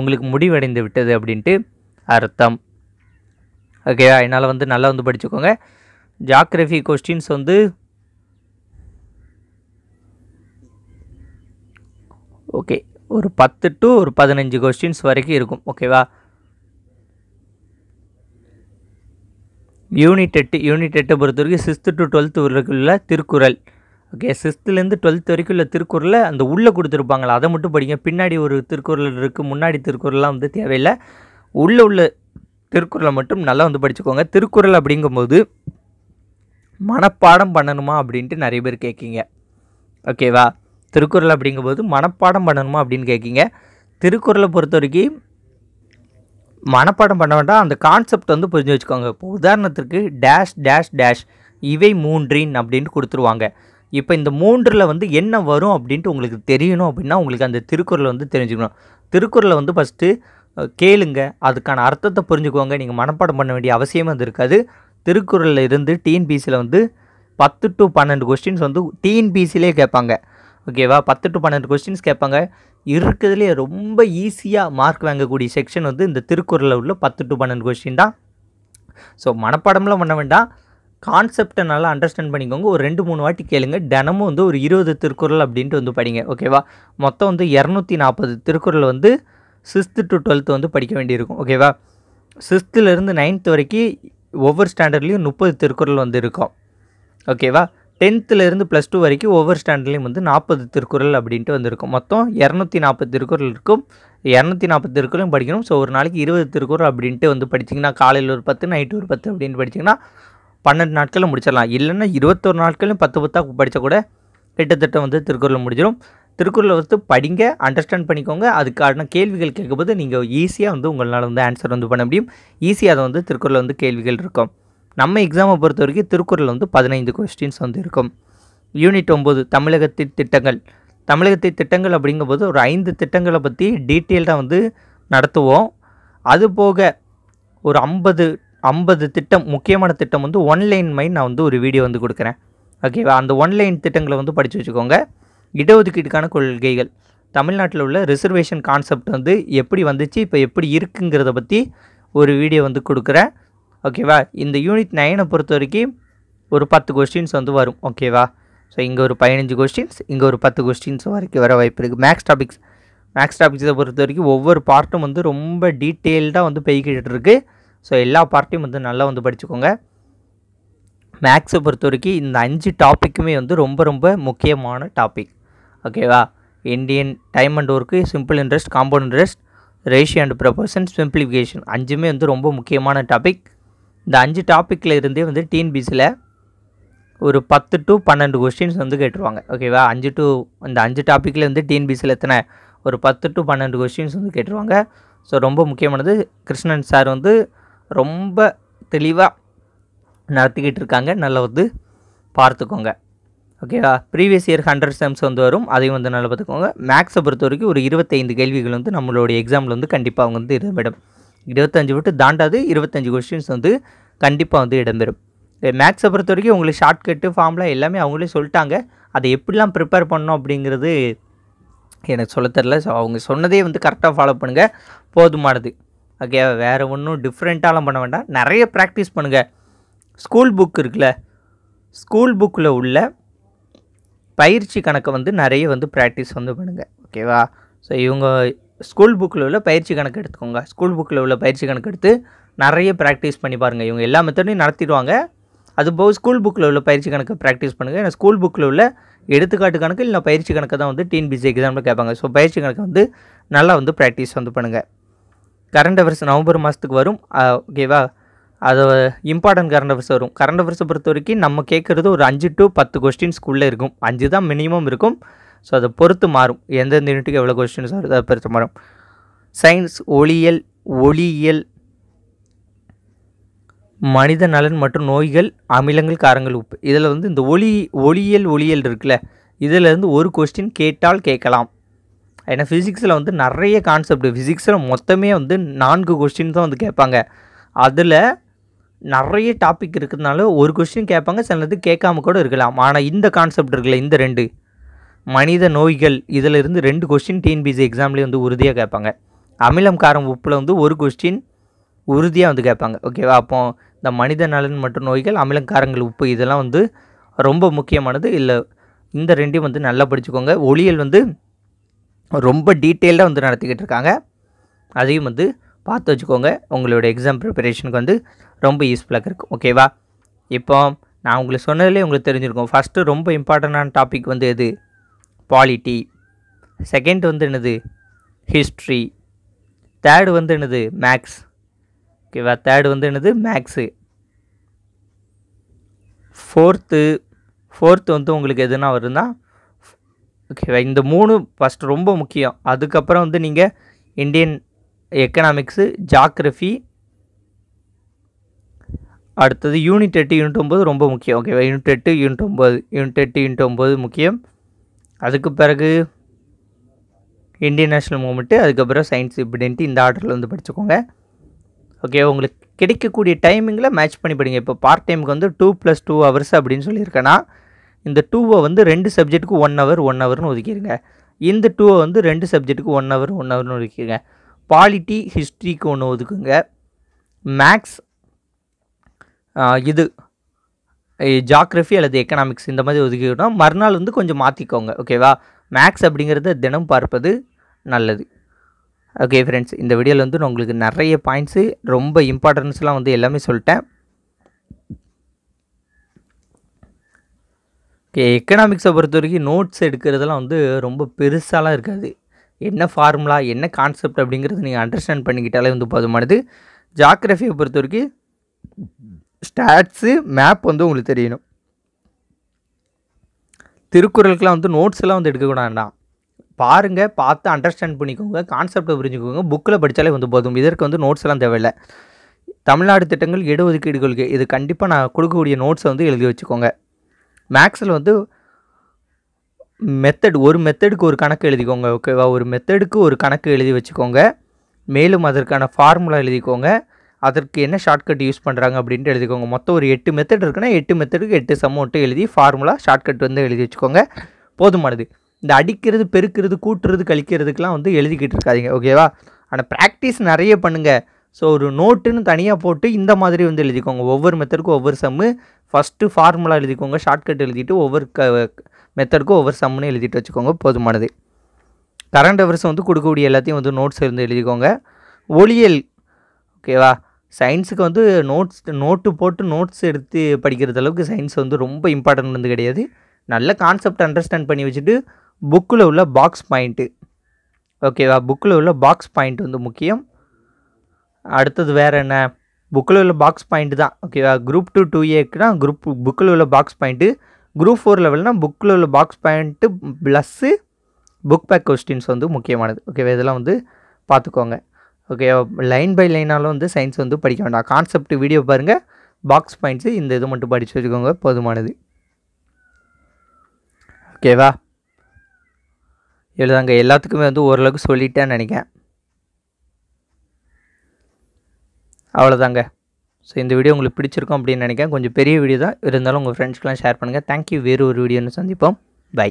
உங்களுக்கு முடிவடைந்து விட்டது அப்படின்ட்டு அர்த்தம் ஓகேவா என்னால் வந்து நல்லா வந்து படிச்சுக்கோங்க ஜாக்ரஃபி கொஸ்டின்ஸ் வந்து ஓகே ஒரு பத்து டு ஒரு பதினஞ்சு கொஸ்டின்ஸ் வரைக்கும் இருக்கும் ஓகேவா யூனிட் எட்டு யூனிட் எட்டை பொறுத்த வரைக்கும் சிக்ஸ்த்து டு டுவெல்த்து வரைக்கும் உள்ள திருக்குறள் ஓகே சிக்ஸ்த்துலேருந்து டுவெல்த் வரைக்கும் உள்ள திருக்குறளை அந்த உள்ளே கொடுத்துருப்பாங்களா அதை மட்டும் படிங்க பின்னாடி ஒரு திருக்குறள் இருக்குது முன்னாடி திருக்குறள்லாம் வந்து தேவையில்லை உள்ளே உள்ள திருக்குறளை மட்டும் நல்லா வந்து படிச்சுக்கோங்க திருக்குறள் அப்படிங்கும்போது மனப்பாடம் பண்ணணுமா அப்படின்ட்டு நிறைய பேர் கேட்கிங்க ஓகேவா திருக்குறள் அப்படிங்கும்போது மனப்பாடம் பண்ணணுமா அப்படின்னு கேட்கிங்க திருக்குறளை பொறுத்த வரைக்கும் மனப்பாடம் பண்ண வேண்டாம் அந்த கான்செப்ட் வந்து புரிஞ்சு வச்சுக்கோங்க இப்போ உதாரணத்துக்கு டேஷ் டேஷ் டேஷ் இவை மூன்றின் அப்படின்ட்டு கொடுத்துருவாங்க இப்போ இந்த மூன்றில் வந்து என்ன வரும் அப்படின்ட்டு உங்களுக்கு தெரியணும் அப்படின்னா உங்களுக்கு அந்த திருக்குறளை வந்து தெரிஞ்சுக்கணும் திருக்குறளை வந்து ஃபஸ்ட்டு கேளுங்க அதுக்கான அர்த்தத்தை புரிஞ்சுக்கோங்க நீங்கள் மனப்பாடம் பண்ண வேண்டிய அவசியம் வந்து இருக்காது திருக்குறளில் இருந்து டிஎன்பிசியில் வந்து பத்து டு பன்னெண்டு கொஸ்டின்ஸ் வந்து டிஎன்பிசிலே கேட்பாங்க ஓகேவா பத்து டு பன்னெண்டு கொஸ்டின்ஸ் கேட்பாங்க இருக்கிறதுலேயே ரொம்ப ஈஸியாக மார்க் வாங்கக்கூடிய செக்ஷன் வந்து இந்த திருக்குறளில் உள்ள பத்து டு பன்னெண்டு கொஸ்டின் தான் ஸோ மனப்பாடம்லாம் பண்ண வேண்டாம் கான்செப்டை நல்லா அண்டர்ஸ்டாண்ட் பண்ணிக்கோங்க ஒரு ரெண்டு மூணு வாட்டி கேளுங்க தினமும் வந்து ஒரு இருபது திருக்குறள் அப்படின்ட்டு வந்து படிங்க ஓகேவா மொத்தம் வந்து இரநூத்தி நாற்பது திருக்குறள் வந்து சிக்ஸ்த்து டு டுவெல்த்து வந்து படிக்க வேண்டியிருக்கும் ஓகேவா சிக்ஸ்த்துலேருந்து நைன்த் வரைக்கும் ஒவ்வொரு ஸ்டாண்டர்ட்லேயும் முப்பது திருக்குறள் வந்து இருக்கும் ஓகேவா டென்த்துலேருந்து ப்ளஸ் டூ வரைக்கும் ஒவ்வொரு ஸ்டாண்டர்ட்லேயும் வந்து நாற்பது திருக்குறள் அப்படின்ட்டு வந்திருக்கும் மொத்தம் இரநூத்தி நாற்பது திருக்குறள் இருக்கும் இரநூத்தி நாற்பது திருக்குறளும் படிக்கணும் ஸோ ஒரு நாளைக்கு இருபது திருக்குறள் அப்படின்ட்டு வந்து படிச்சிங்கன்னா காலையில் ஒரு பத்து நைட்டு ஒரு பத்து அப்படின்னு படிச்சிங்கன்னா பன்னெண்டு நாட்களில் முடிச்சிடலாம் இல்லைன்னா இருபத்தொரு நாட்களும் பத்து பத்தாக படித்தா கூட கிட்டத்தட்ட வந்து திருக்குறள் முடிஞ்சிடும் திருக்குறளை வந்து படிங்க அண்டர்ஸ்டாண்ட் பண்ணிக்கோங்க அதுக்கான கேள்விகள் கேட்கும்போது நீங்கள் ஈஸியாக வந்து உங்களால் வந்து ஆன்சர் வந்து பண்ண முடியும் ஈஸியாக அதை வந்து திருக்குறளில் வந்து கேள்விகள் இருக்கும் நம்ம எக்ஸாமை பொறுத்த வரைக்கும் திருக்குறள் வந்து பதினைந்து கொஸ்டின்ஸ் வந்து இருக்கும் யூனிட் ஒம்பது தமிழகத்தின் திட்டங்கள் தமிழகத்தின் திட்டங்கள் அப்படிங்கும்போது ஒரு ஐந்து திட்டங்களை பற்றி டீட்டெயில்டாக வந்து நடத்துவோம் அது போக ஒரு ஐம்பது ஐம்பது திட்டம் முக்கியமான திட்டம் வந்து ஒன்லைன் மைண்ட் நான் வந்து ஒரு வீடியோ வந்து கொடுக்குறேன் ஓகேவா அந்த ஒன்லைன் திட்டங்களை வந்து படித்து வச்சுக்கோங்க இடஒதுக்கீட்டுக்கான கொள்கைகள் தமிழ்நாட்டில் உள்ள ரிசர்வேஷன் கான்செப்ட் வந்து எப்படி வந்துச்சு இப்போ எப்படி இருக்குங்கிறத பற்றி ஒரு வீடியோ வந்து கொடுக்குறேன் ஓகேவா இந்த யூனிட் நைனை பொறுத்த வரைக்கும் ஒரு பத்து கொஸ்டின்ஸ் வந்து வரும் ஓகேவா ஸோ இங்கே ஒரு பதினஞ்சு கொஸ்டின்ஸ் இங்கே ஒரு பத்து கொஸ்டின்ஸ் வரைக்கும் வர வாய்ப்பு இருக்குது மேக்ஸ் டாபிக்ஸ் மேக்ஸ் டாபிக்ஸை பொறுத்த வரைக்கும் ஒவ்வொரு பார்ட்டும் வந்து ரொம்ப டீட்டெயில்டாக வந்து பெய்கிட்டு இருக்குது ஸோ எல்லா பார்ட்டையும் வந்து நல்லா வந்து படிச்சுக்கோங்க மேக்ஸை பொறுத்த வரைக்கும் இந்த அஞ்சு டாப்பிக்குமே வந்து ரொம்ப ரொம்ப முக்கியமான டாபிக் ஓகேவா Indian time and work simple interest compound interest ratio and proportion simplification அஞ்சுமே வந்து ரொம்ப முக்கியமான டாபிக் இந்த அஞ்சு டாப்பிக்கில் இருந்தே வந்து டிஎன்பிசியில் ஒரு பத்து டு பன்னெண்டு கொஸ்டின்ஸ் வந்து கேட்டுருவாங்க ஓகேவா அஞ்சு டு இந்த அஞ்சு டாப்பிக்கில் வந்து டிஎன்பிசியில் எத்தனை ஒரு பத்து டு பன்னெண்டு கொஸ்டின்ஸ் வந்து கேட்டுருவாங்க ஸோ ரொம்ப முக்கியமானது கிருஷ்ணன் சார் வந்து ரொம்ப தெளிவாக நடத்திக்கிட்டு இருக்காங்க நல்லா வந்து பார்த்துக்கோங்க ஓகேவா ப்ரீவியஸ் இயர் ஹண்ட்ரட் செம்ஸ் வந்து வரும் அதையும் வந்து நல்லா பார்த்துக்கோங்க மேக்ஸை பொறுத்த வரைக்கும் ஒரு இருபத்தைந்து கேள்விகள் வந்து நம்மளுடைய எக்ஸாமில் வந்து கண்டிப்பாக அவங்க வந்து இடம்பெறும் இருபத்தஞ்சு விட்டு தாண்டாது இருபத்தஞ்சு கொஸ்டின்ஸ் வந்து கண்டிப்பாக வந்து இடம்பெறும் மேக்ஸை பொறுத்த வரைக்கும் உங்களுக்கு ஷார்ட்கட்டு ஃபார்ம்லாம் எல்லாமே அவங்களே சொல்லிட்டாங்க அதை எப்படிலாம் ப்ரிப்பேர் பண்ணோம் அப்படிங்கிறது எனக்கு சொல்ல தெரில ஸோ அவங்க சொன்னதே வந்து கரெக்டாக ஃபாலோ பண்ணுங்கள் போதுமானது ஓகே வேறு ஒன்றும் டிஃப்ரெண்ட்டாலாம் பண்ண வேண்டாம் நிறைய ப்ராக்டிஸ் பண்ணுங்கள் ஸ்கூல் புக் இருக்குல்ல ஸ்கூல் புக்கில் உள்ள பயிற்சி கணக்கை வந்து நிறைய வந்து ப்ராக்டிஸ் வந்து பண்ணுங்கள் ஓகேவா ஸோ இவங்க ஸ்கூல் புக்கில் உள்ள பயிற்சி கணக்கு எடுத்துக்கோங்க ஸ்கூல் புக்கில் உள்ள பயிற்சி கணக்கு எடுத்து நிறைய ப்ராக்டிஸ் பண்ணி பாருங்கள் இவங்க எல்லா மெத்தடையும் நடத்திடுவாங்க அது போக ஸ்கூல் புக்கில் உள்ள பயிற்சி கணக்கு ப்ராக்டிஸ் பண்ணுங்கள் ஏன்னா ஸ்கூல் புக்கில் உள்ள எடுத்துக்காட்டு கணக்கு இல்லை பயிற்சி கணக்கு தான் வந்து டிஎன்பிசி எக்ஸாமில் கேட்பாங்க ஸோ பயிற்சி கணக்கு வந்து நல்லா வந்து ப்ராக்டிஸ் வந்து பண்ணுங்கள் கரண்ட் அஃபேர்ஸ் நவம்பர் மாதத்துக்கு வரும் ஓகேவா அது இம்பார்ட்டன்ட் கரண்ட் அஃபேர்ஸ் வரும் கரண்ட் அஃபேர்ஸை பொறுத்த வரைக்கும் நம்ம கேட்குறது ஒரு அஞ்சு டு பத்து கொஸ்டின்ஸ்க்குள்ளே இருக்கும் அஞ்சு தான் மினிமம் இருக்கும் ஸோ அதை பொறுத்து மாறும் எந்தெந்த யூனிட்டுக்கு எவ்வளோ கொஸ்டின்ஸ் வருது அதை பொறுத்து மாறும் சயின்ஸ் ஒளியியல் ஒளியியல் மனித நலன் மற்றும் நோய்கள் அமிலங்கள் காரங்கள் உப்பு இதில் வந்து இந்த ஒளி ஒளியியல் ஒளியியல் இருக்குல்ல இதிலேருந்து ஒரு கொஸ்டின் கேட்டால் கேட்கலாம் ஏன்னா ஃபிசிக்ஸில் வந்து நிறைய கான்செப்ட் ஃபிசிக்ஸில் மொத்தமே வந்து நான்கு கொஸ்டின் தான் வந்து கேட்பாங்க அதில் நிறைய டாபிக் இருக்கிறதுனால ஒரு கொஸ்டின் கேட்பாங்க சிலது கேட்காம கூட இருக்கலாம் ஆனால் இந்த கான்செப்ட் இருக்குல்ல இந்த ரெண்டு மனித நோய்கள் இதில் இருந்து ரெண்டு கொஸ்டின் டிஎன்பிசி எக்ஸாம்லேயே வந்து உறுதியாக கேட்பாங்க அமிலம் காரம் உப்பில் வந்து ஒரு கொஸ்டின் உறுதியாக வந்து கேட்பாங்க ஓகேவா அப்போ இந்த மனித நலன் மற்றும் நோய்கள் அமிலம் காரங்கள் உப்பு இதெல்லாம் வந்து ரொம்ப முக்கியமானது இல்லை இந்த ரெண்டையும் வந்து நல்லா படிச்சுக்கோங்க ஒளியல் வந்து ரொம்ப டீட்டெயில்டாக வந்து நடத்திக்கிட்டு இருக்காங்க அதையும் வந்து பார்த்து வச்சுக்கோங்க உங்களோட எக்ஸாம் ப்ரிப்பரேஷனுக்கு வந்து ரொம்ப யூஸ்ஃபுல்லாக இருக்கும் ஓகேவா இப்போ நான் உங்களுக்கு சொன்னதுலேயே உங்களுக்கு தெரிஞ்சிருக்கோம் ஃபஸ்ட்டு ரொம்ப இம்பார்ட்டண்டான டாபிக் வந்து எது பாலிட்டி செகண்ட் வந்து என்னது ஹிஸ்ட்ரி தேர்டு வந்து என்னது மேக்ஸ் ஓகேவா தேர்டு வந்து என்னது மேக்ஸு ஃபோர்த்து ஃபோர்த்து வந்து உங்களுக்கு எதுனா வருதுன்னா ஓகேவா இந்த மூணு ஃபஸ்ட்டு ரொம்ப முக்கியம் அதுக்கப்புறம் வந்து நீங்கள் இந்தியன் எக்கனாமிக்ஸு ஜாக்ரஃபி அடுத்தது யூனிட் எட்டு யூனிட் ஒம்பது ரொம்ப முக்கியம் ஓகேவா யூனிட் எட்டு யூனிட் ஒம்பது யூனிட் எட்டு யூனிட் ஒம்பது முக்கியம் அதுக்கு பிறகு இந்தியன் நேஷ்னல் மூமெண்ட்டு அதுக்கப்புறம் சயின்ஸ் இப்படின்ட்டு இந்த ஆர்டரில் வந்து படிச்சுக்கோங்க ஓகே உங்களுக்கு கிடைக்கக்கூடிய டைமிங்கில் மேட்ச் பண்ணி படிங்க இப்போ பார்ட் டைமுக்கு வந்து டூ ப்ளஸ் டூ ஹவர்ஸ் அப்படின்னு சொல்லியிருக்கேன்னா இந்த டூவை வந்து ரெண்டு சப்ஜெக்ட்டுக்கு ஒன் ஹவர் ஒன் ஹவர்னு ஒதுக்கிடுங்க இந்த டூவை வந்து ரெண்டு சப்ஜெக்ட்டுக்கு ஒன் ஹவர் ஒன் ஹவர்னு ஒதுக்கிடுங்க பாலிட்டி ஹிஸ்ட்ரிக்கு ஒன்று ஒதுக்குங்க மேக்ஸ் இது ஜாக்ரஃபி அல்லது எக்கனாமிக்ஸ் இந்த மாதிரி ஒதுக்கிவிட்டோம் மறுநாள் வந்து கொஞ்சம் மாற்றிக்கோங்க ஓகேவா மேக்ஸ் அப்படிங்கிறத தினம் பார்ப்பது நல்லது ஓகே ஃப்ரெண்ட்ஸ் இந்த வீடியோவில் வந்து நான் உங்களுக்கு நிறைய பாயிண்ட்ஸு ரொம்ப இம்பார்ட்டன்ஸ்லாம் வந்து எல்லாமே சொல்லிட்டேன் ஓகே எக்கனாமிக்ஸை பொறுத்த வரைக்கும் நோட்ஸ் எடுக்கிறதெல்லாம் வந்து ரொம்ப பெருசாலாம் இருக்காது என்ன ஃபார்முலா என்ன கான்செப்ட் அப்படிங்கிறது நீங்கள் அண்டர்ஸ்டாண்ட் பண்ணிக்கிட்டாலே வந்து போதுமானது ஜாக்ரஃபியை பொறுத்த வரைக்கும் ஸ்டாட்ஸு மேப் வந்து உங்களுக்கு தெரியணும் திருக்குறளுக்கெலாம் வந்து நோட்ஸ் எல்லாம் வந்து எடுக்கக்கூடாதுண்ணா பாருங்கள் பார்த்து அண்டர்ஸ்டாண்ட் பண்ணிக்கோங்க கான்செப்டை புரிஞ்சுக்கோங்க புக்கில் படித்தாலே வந்து போதும் இதற்கு வந்து நோட்ஸ் எல்லாம் தேவையில்லை தமிழ்நாடு திட்டங்கள் இடஒதுக்கீடு கொள்கை இது கண்டிப்பாக நான் கொடுக்கக்கூடிய நோட்ஸை வந்து எழுதி வச்சுக்கோங்க மேக்ஸில் வந்து மெத்தட் ஒரு மெத்தடுக்கு ஒரு கணக்கு எழுதிக்கோங்க ஓகேவா ஒரு மெத்தடுக்கு ஒரு கணக்கு எழுதி வச்சுக்கோங்க மேலும் அதற்கான ஃபார்முலா எழுதிக்கோங்க அதற்கு என்ன ஷார்ட்கட் யூஸ் பண்ணுறாங்க அப்படின்ட்டு எழுதிக்கோங்க மொத்தம் ஒரு எட்டு மெத்தட் இருக்குன்னா எட்டு மெத்தடுக்கு எட்டு சம் மட்டும் எழுதி ஃபார்முலா ஷார்ட்கட் வந்து எழுதி வச்சுக்கோங்க போதுமானது இந்த அடிக்கிறது பெருக்கிறது கூட்டுறது கழிக்கிறதுக்கெலாம் வந்து எழுதிக்கிட்டு இருக்காதிங்க ஓகேவா ஆனால் ப்ராக்டிஸ் நிறைய பண்ணுங்கள் ஸோ ஒரு நோட்டுன்னு தனியாக போட்டு இந்த மாதிரி வந்து எழுதிக்கோங்க ஒவ்வொரு மெத்தடுக்கும் ஒவ்வொரு சம்மு ஃபஸ்ட்டு ஃபார்முலா எழுதிக்கோங்க ஷார்ட்கட் எழுதிட்டு ஒவ்வொரு க மெத்தடுக்கும் ஒவ்வொரு சம்முன்னு எழுதிட்டு வச்சுக்கோங்க போதுமானது கரண்ட் அவர்ஸ் வந்து கொடுக்கக்கூடிய எல்லாத்தையும் வந்து நோட்ஸ் இருந்து எழுதிக்கோங்க ஒளியல் ஓகேவா சயின்ஸுக்கு வந்து நோட்ஸ் நோட்டு போட்டு நோட்ஸ் எடுத்து படிக்கிறது அளவுக்கு சயின்ஸ் வந்து ரொம்ப இம்பார்ட்டன்ட் வந்து கிடையாது நல்ல கான்செப்ட் அண்டர்ஸ்டாண்ட் பண்ணி வச்சுட்டு புக்கில் உள்ள பாக்ஸ் பாயிண்ட்டு ஓகேவா புக்கில் உள்ள பாக்ஸ் பாயிண்ட் வந்து முக்கியம் அடுத்தது வேறு என்ன புக்கில் உள்ள பாக்ஸ் பாயிண்ட்டு தான் ஓகேவா குரூப் டூ டூ ஏக்குனா குரூப் புக்கில் உள்ள பாக்ஸ் பாயிண்ட்டு குரூப் ஃபோர் லெவல்னால் புக்கில் உள்ள box point plus book back questions வந்து முக்கியமானது ஓகேவா இதெல்லாம் வந்து பார்த்துக்கோங்க ஓகே லைன் பை லைனாலும் வந்து சயின்ஸ் வந்து படிக்க வேண்டாம் கான்செப்ட் வீடியோ பாருங்கள் பாக்ஸ் பாயிண்ட்ஸு இந்த இது மட்டும் படித்து வச்சுக்கோங்க போதுமானது ஓகேவா எழுதாங்க எல்லாத்துக்குமே வந்து ஓரளவுக்கு சொல்லிட்டேன்னு நினைக்கிறேன் அவ்வளோதாங்க ஸோ இந்த வீடியோ உங்களுக்கு பிடிச்சிருக்கும் அப்படின்னு நினைக்கிறேன் கொஞ்சம் பெரிய வீடியோ தான் இருந்தாலும் உங்கள் ஃப்ரெண்ட்ஸ்க்கெலாம் ஷேர் பண்ணுங்கள் தேங்க்யூ வேறு ஒரு வீடியோன்னு சந்திப்போம் பை